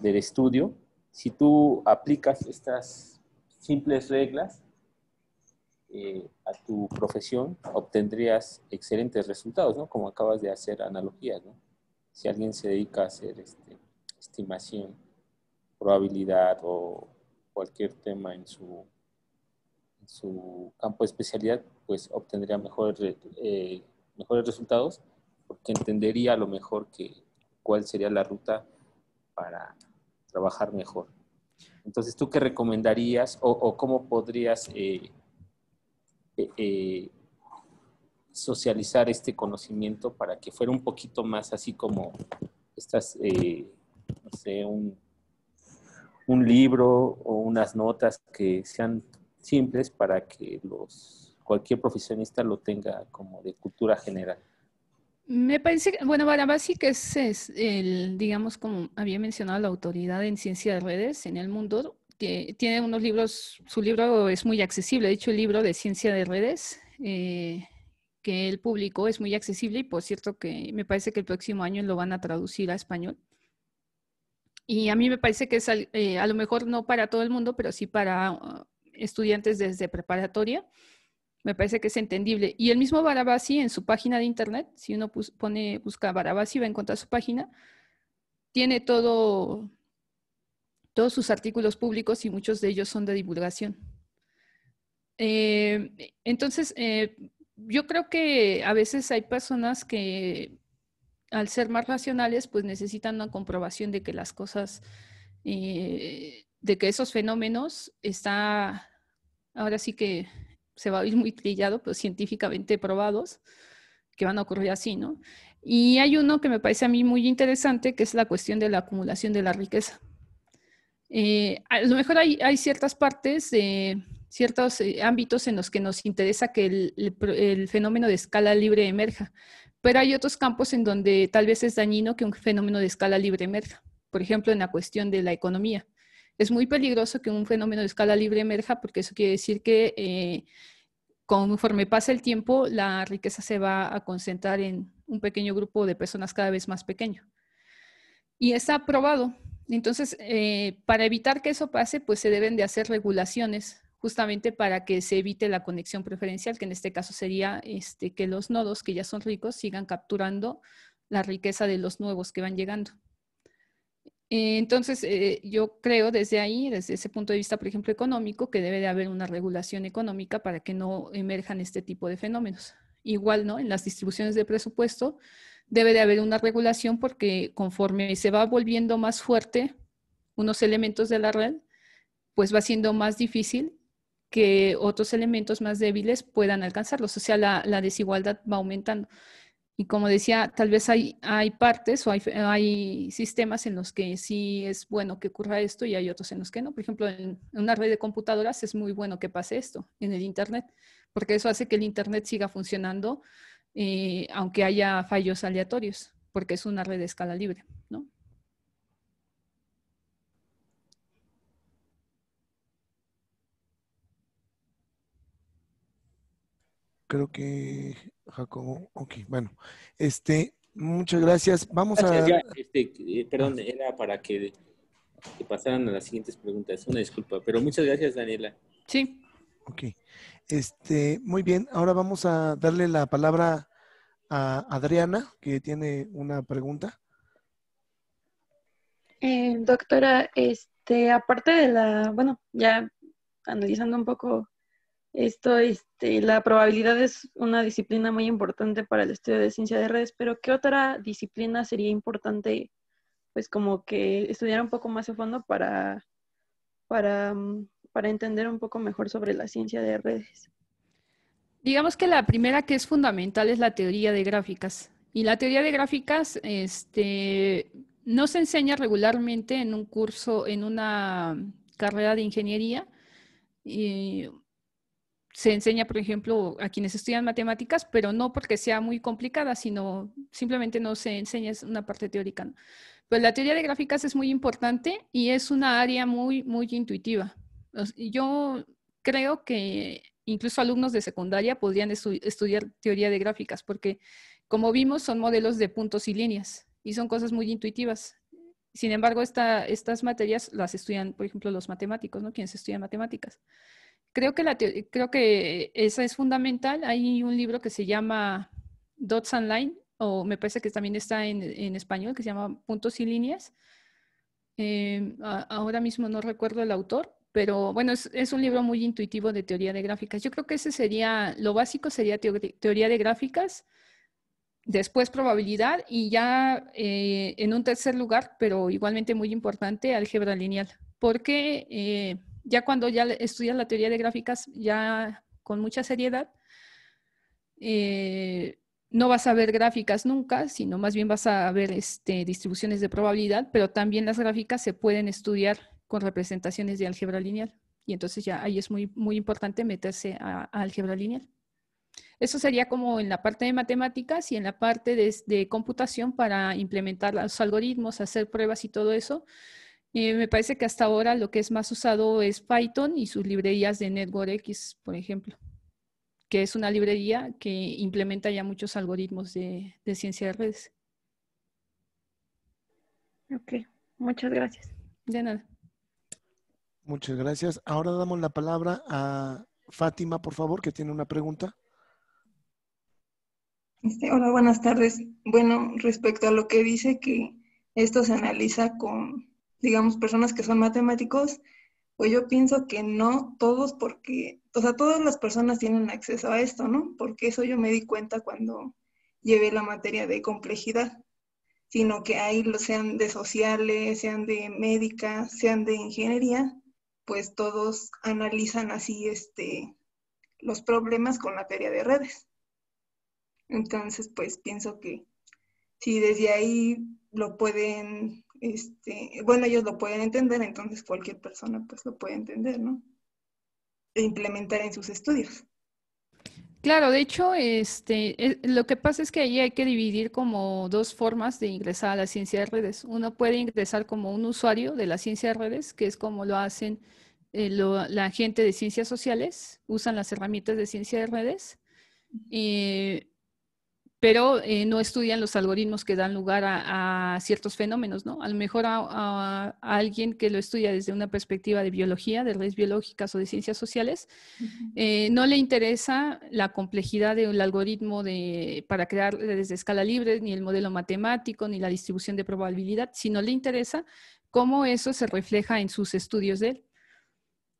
del estudio si tú aplicas estas simples reglas eh, a tu profesión, obtendrías excelentes resultados, ¿no? Como acabas de hacer analogías, ¿no? Si alguien se dedica a hacer este, estimación, probabilidad o cualquier tema en su, campo de especialidad, pues obtendría mejores, eh, mejores resultados porque entendería a lo mejor cuál sería la ruta para trabajar mejor. Entonces, ¿tú qué recomendarías o, cómo podrías eh, eh, eh, socializar este conocimiento para que fuera un poquito más así como estas, no sé, un, un, libro o unas notas que sean simples para que los, cualquier profesionista lo tenga como de cultura general? Me parece, que, bueno, sí que es, el, digamos, como había mencionado la autoridad en ciencia de redes en el mundo, que tiene unos libros, su libro es muy accesible, de hecho el libro de ciencia de redes eh, que él publicó es muy accesible y por cierto que me parece que el próximo año lo van a traducir a español. Y a mí me parece que es eh, a lo mejor no para todo el mundo, pero sí para uh, estudiantes desde preparatoria me parece que es entendible. Y el mismo Barabasi en su página de internet, si uno pone, busca Barabasi, va a encontrar su página, tiene todo, todos sus artículos públicos y muchos de ellos son de divulgación. Eh, entonces, eh, yo creo que a veces hay personas que al ser más racionales, pues necesitan una comprobación de que las cosas, eh, de que esos fenómenos está, ahora sí que se va a oír muy trillado, pero pues, científicamente probados, que van a ocurrir así, ¿no? Y hay uno que me parece a mí muy interesante, que es la cuestión de la acumulación de la riqueza. Eh, a lo mejor hay, ciertas partes, ciertos eh, ámbitos en los que nos interesa que el fenómeno de escala libre emerja, pero hay otros campos en donde tal vez es dañino que un fenómeno de escala libre emerja, por ejemplo, en la cuestión de la economía. Es muy peligroso que un fenómeno de escala libre emerja porque eso quiere decir que eh, conforme pasa el tiempo, la riqueza se va a concentrar en un pequeño grupo de personas cada vez más pequeño. Y está probado. Entonces, eh, para evitar que eso pase, pues se deben de hacer regulaciones justamente para que se evite la conexión preferencial, que en este caso sería este, que los nodos que ya son ricos sigan capturando la riqueza de los nuevos que van llegando. Eh, entonces, eh, yo creo desde ahí, desde ese punto de vista, por ejemplo, económico, que debe de haber una regulación económica para que no emerjan este tipo de fenómenos. Igual, ¿no? En las distribuciones de presupuesto debe de haber una regulación porque conforme se va volviendo más fuerte unos elementos de la red, pues va siendo más difícil que otros elementos más débiles puedan alcanzarlos. O sea, la, la desigualdad va aumentando. Y como decía, tal vez hay, hay partes o hay, sistemas en los que sí es bueno que ocurra esto y hay otros en los que no. Por ejemplo, en una red de computadoras es muy bueno que pase esto en el Internet, porque eso hace que el Internet siga funcionando eh, aunque haya fallos aleatorios, porque es una red de escala libre, Creo que Jacobo, ok, bueno. Este, muchas gracias. Vamos a. Este, eh, perdón, ah. era para que, pasaran a las siguientes preguntas. Una disculpa, pero muchas gracias, Daniela. Sí. Ok. Este, muy bien, ahora vamos a darle la palabra a Adriana, que tiene una pregunta. Eh, doctora, este, aparte de la, bueno, ya analizando un poco esto, este, la probabilidad es una disciplina muy importante para el estudio de ciencia de redes, pero ¿qué otra disciplina sería importante, pues como que estudiar un poco más a fondo para, mm, para, entender un poco mejor sobre la ciencia de redes? Digamos que la primera que es fundamental es la teoría de gráficas. Y la teoría de gráficas este, no se enseña regularmente en un curso, en una carrera de ingeniería. Y se enseña, por ejemplo, a quienes estudian matemáticas, pero no porque sea muy complicada, sino simplemente no se enseña una parte teórica. Pero pues la teoría de gráficas es muy importante y es una área muy, muy intuitiva. Yo creo que incluso alumnos de secundaria podrían estudiar teoría de gráficas porque, como vimos, son modelos de puntos y líneas y son cosas muy intuitivas. Sin embargo, estas materias las estudian, por ejemplo, los matemáticos, ¿no? Quienes estudian matemáticas. Creo que, creo que esa es fundamental. Hay un libro que se llama Dots Online, o me parece que también está en, español, que se llama Puntos y Líneas. Eh, ahora mismo no recuerdo el autor, pero bueno, es, un libro muy intuitivo de teoría de gráficas. Yo creo que ese sería, lo básico sería teoría de gráficas, después probabilidad y ya eh, en un tercer lugar, pero igualmente muy importante, álgebra lineal. Porque eh, ya cuando ya estudias la teoría de gráficas, ya con mucha seriedad, eh, no vas a ver gráficas nunca, sino más bien vas a ver este, distribuciones de probabilidad, pero también las gráficas se pueden estudiar con representaciones de álgebra lineal. Y entonces ya ahí es muy, muy importante meterse a, álgebra lineal. Eso sería como en la parte de matemáticas y en la parte de computación para implementar los algoritmos, hacer pruebas y todo eso eh, me parece que hasta ahora lo que es más usado es Python y sus librerías de NetworkX, por ejemplo, que es una librería que implementa ya muchos algoritmos de, ciencia de redes. Ok, muchas gracias. De nada. Muchas gracias. Ahora damos la palabra a Fátima, por favor, que tiene una pregunta. Este, hola, buenas tardes. Bueno, respecto a lo que dice que esto se analiza con digamos, personas que son matemáticos, pues yo pienso que no todos porque, o sea, todas las personas tienen acceso a esto, ¿no? Porque eso yo me di cuenta cuando llevé la materia de complejidad, sino que ahí lo sean de sociales, sean de médica, sean de ingeniería, pues todos analizan así este los problemas con la teoría de redes. Entonces, pues pienso que si desde ahí lo pueden este, bueno, ellos lo pueden entender, entonces cualquier persona pues lo puede entender, ¿no? E implementar en sus estudios. Claro, de hecho, este, eh, lo que pasa es que ahí hay que dividir como dos formas de ingresar a la ciencia de redes. Uno puede ingresar como un usuario de la ciencia de redes, que es como lo hacen eh, la gente de ciencias sociales, usan las herramientas de ciencia de redes. y pero eh, no estudian los algoritmos que dan lugar a, ciertos fenómenos, ¿no? A lo mejor a, alguien que lo estudia desde una perspectiva de biología, de redes biológicas o de ciencias sociales, eh, no le interesa la complejidad del algoritmo para crear desde escala libre, ni el modelo matemático, ni la distribución de probabilidad, sino le interesa cómo eso se refleja en sus estudios de él.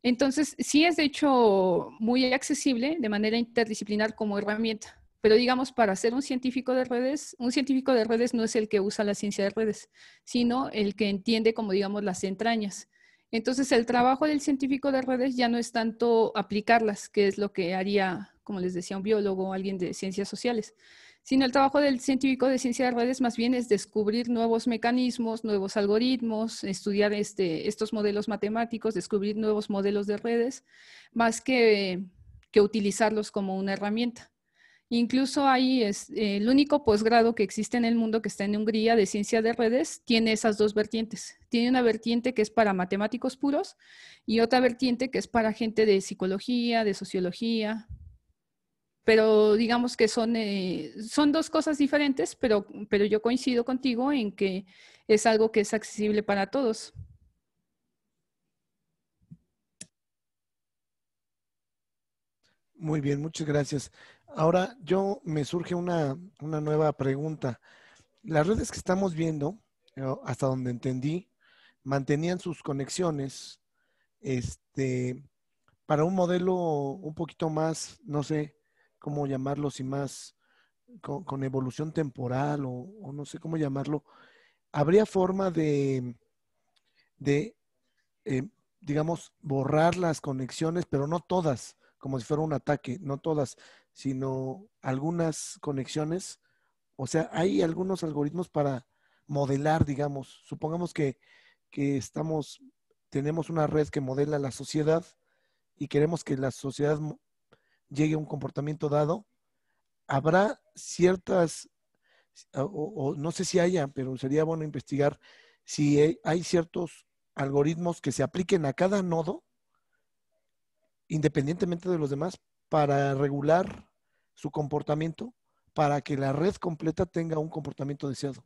Entonces, sí es de hecho muy accesible de manera interdisciplinar como herramienta pero digamos, para ser un científico de redes, un científico de redes no es el que usa la ciencia de redes, sino el que entiende, como digamos, las entrañas. Entonces, el trabajo del científico de redes ya no es tanto aplicarlas, que es lo que haría, como les decía, un biólogo o alguien de ciencias sociales, sino el trabajo del científico de ciencia de redes más bien es descubrir nuevos mecanismos, nuevos algoritmos, estudiar este, estos modelos matemáticos, descubrir nuevos modelos de redes, más que utilizarlos como una herramienta. Incluso ahí es eh, el único posgrado que existe en el mundo que está en Hungría de ciencia de redes, tiene esas dos vertientes. Tiene una vertiente que es para matemáticos puros y otra vertiente que es para gente de psicología, de sociología. Pero digamos que son, eh, son dos cosas diferentes, pero, pero yo coincido contigo en que es algo que es accesible para todos. Muy bien, muchas gracias. Ahora yo me surge una, una nueva pregunta. Las redes que estamos viendo, hasta donde entendí, mantenían sus conexiones este, para un modelo un poquito más, no sé cómo llamarlo, si más con, evolución temporal o, no sé cómo llamarlo, ¿habría forma de, de eh, digamos, borrar las conexiones, pero no todas? como si fuera un ataque, no todas, sino algunas conexiones. O sea, hay algunos algoritmos para modelar, digamos, supongamos que, estamos, tenemos una red que modela la sociedad y queremos que la sociedad llegue a un comportamiento dado, habrá ciertas, o, o, no sé si haya, pero sería bueno investigar si hay ciertos algoritmos que se apliquen a cada nodo independientemente de los demás, para regular su comportamiento, para que la red completa tenga un comportamiento deseado.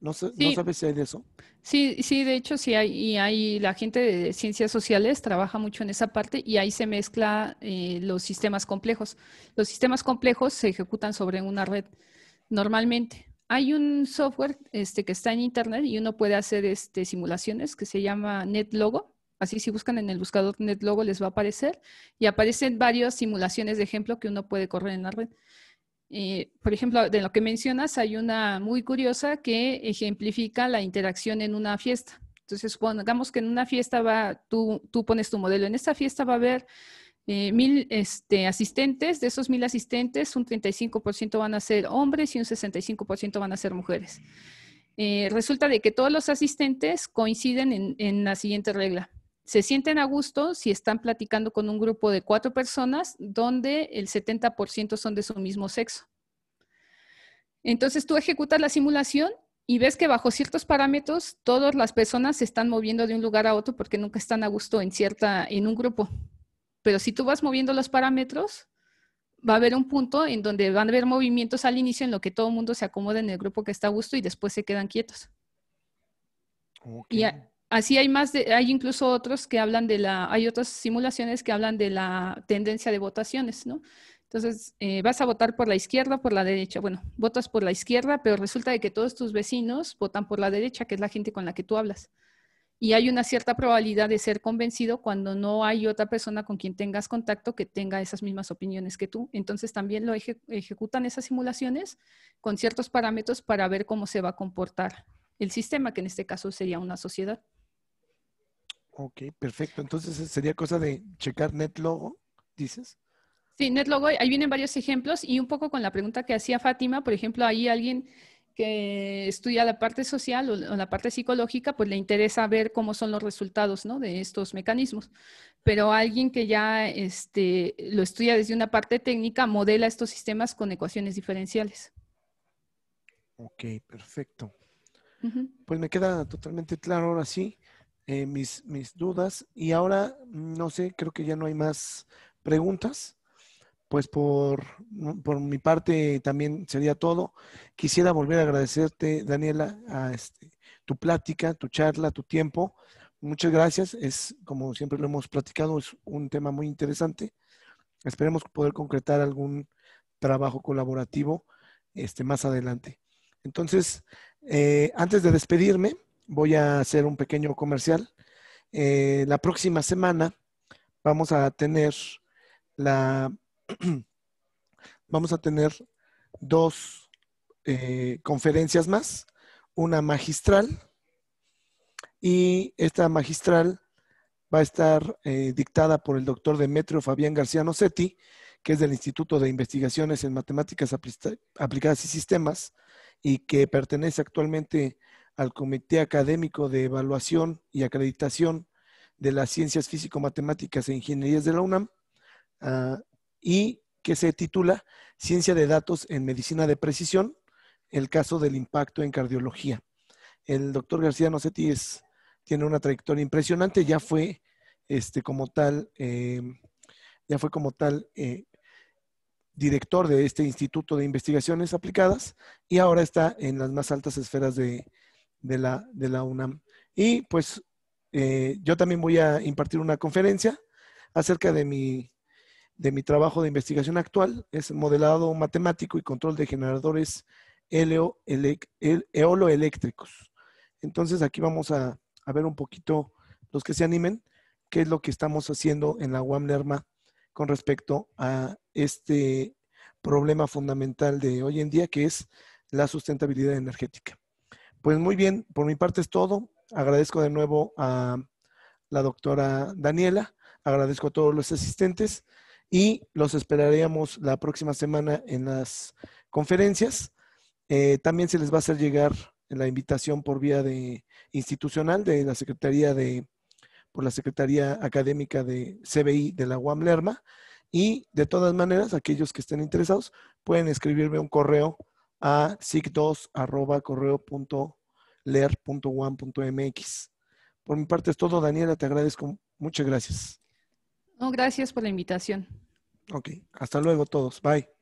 No, sabes si hay de eso. Sí, sí, de hecho sí hay, y hay, la gente de ciencias sociales trabaja mucho en esa parte y ahí se mezcla eh, los sistemas complejos. Los sistemas complejos se ejecutan sobre una red normalmente. Hay un software este, que está en internet y uno puede hacer este, simulaciones que se llama NetLogo Así si buscan en el buscador NetLogo les va a aparecer y aparecen varias simulaciones de ejemplo que uno puede correr en la red. Eh, por ejemplo, de lo que mencionas, hay una muy curiosa que ejemplifica la interacción en una fiesta. Entonces, digamos que en una fiesta va, tú, tú pones tu modelo, en esta fiesta va a haber eh, mil este, asistentes, de esos mil asistentes, un 35% van a ser hombres y un 65% van a ser mujeres. Eh, resulta de que todos los asistentes coinciden en la siguiente regla se sienten a gusto si están platicando con un grupo de cuatro personas donde el 70% son de su mismo sexo. Entonces tú ejecutas la simulación y ves que bajo ciertos parámetros todas las personas se están moviendo de un lugar a otro porque nunca están a gusto en cierta en un grupo. Pero si tú vas moviendo los parámetros, va a haber un punto en donde van a haber movimientos al inicio en lo que todo el mundo se acomoda en el grupo que está a gusto y después se quedan quietos. Así hay más, de, hay incluso otros que hablan de la, hay otras simulaciones que hablan de la tendencia de votaciones, ¿no? Entonces, eh, vas a votar por la izquierda, por la derecha. Bueno, votas por la izquierda, pero resulta de que todos tus vecinos votan por la derecha, que es la gente con la que tú hablas. Y hay una cierta probabilidad de ser convencido cuando no hay otra persona con quien tengas contacto que tenga esas mismas opiniones que tú. Entonces, también lo ejecutan esas simulaciones con ciertos parámetros para ver cómo se va a comportar el sistema, que en este caso sería una sociedad. Ok, perfecto. Entonces ¿e-, sería cosa de checar NetLogo, dices. Sí, NetLogo, ahí vienen varios ejemplos y un poco con la pregunta que hacía Fátima, por ejemplo, ahí alguien que estudia la parte social o, la parte psicológica, pues le interesa ver cómo son los resultados ¿no? de estos mecanismos. Pero alguien que ya este, lo estudia desde una parte técnica modela estos sistemas con ecuaciones diferenciales. Ok, perfecto. Pues me queda totalmente claro ahora sí. Eh, mis, dudas. Y ahora, no sé, creo que ya no hay más preguntas. Pues por, mm, por mi parte también sería todo. Quisiera volver a agradecerte, Daniela, a este, tu plática, tu charla, tu tiempo. Muchas gracias. Es, como siempre lo hemos platicado, es un tema muy interesante. Esperemos poder concretar algún trabajo colaborativo este, más adelante. Entonces, eh, antes de despedirme, voy a hacer un pequeño comercial. Eh, la próxima semana vamos a tener la vamos a tener dos eh, conferencias más, una magistral y esta magistral va a estar eh, dictada por el doctor Demetrio Fabián García Nocetti, que es del Instituto de Investigaciones en Matemáticas Aplicadas y Sistemas y que pertenece actualmente al Comité Académico de Evaluación y Acreditación de las Ciencias Físico-Matemáticas e Ingenierías de la UNAM ah, y que se titula Ciencia de Datos en Medicina de Precisión, el caso del impacto en cardiología. El doctor García Nocetti tiene una trayectoria impresionante, ya fue este, como tal, em, ya fue como tal eh, director de este Instituto de Investigaciones Aplicadas y ahora está en las más altas esferas de, de la, de la UNAM. Y pues eh, yo también voy a impartir una conferencia acerca de mi, de mi trabajo de investigación actual, es modelado matemático y control de generadores eoloeléctricos. Entonces aquí vamos a, a, ver un poquito, los que se animen, qué es lo que estamos haciendo en la UAM Lerma con respecto a este problema fundamental de hoy en día, que es la sustentabilidad energética. Pues muy bien, por mi parte es todo. Agradezco de nuevo a la doctora Daniela, agradezco a todos los asistentes y los esperaríamos la próxima semana en las conferencias. Eh, también se les va a hacer llegar la invitación por vía de institucional de la Secretaría de por la Secretaría Académica de CBI de la UAM Lerma y de todas maneras aquellos que estén interesados pueden escribirme un correo a sig2@correo.com leer.one.mx. Por mi parte es todo, Daniela, te agradezco. Muchas gracias. No, gracias por la invitación. Ok, hasta luego todos. Bye.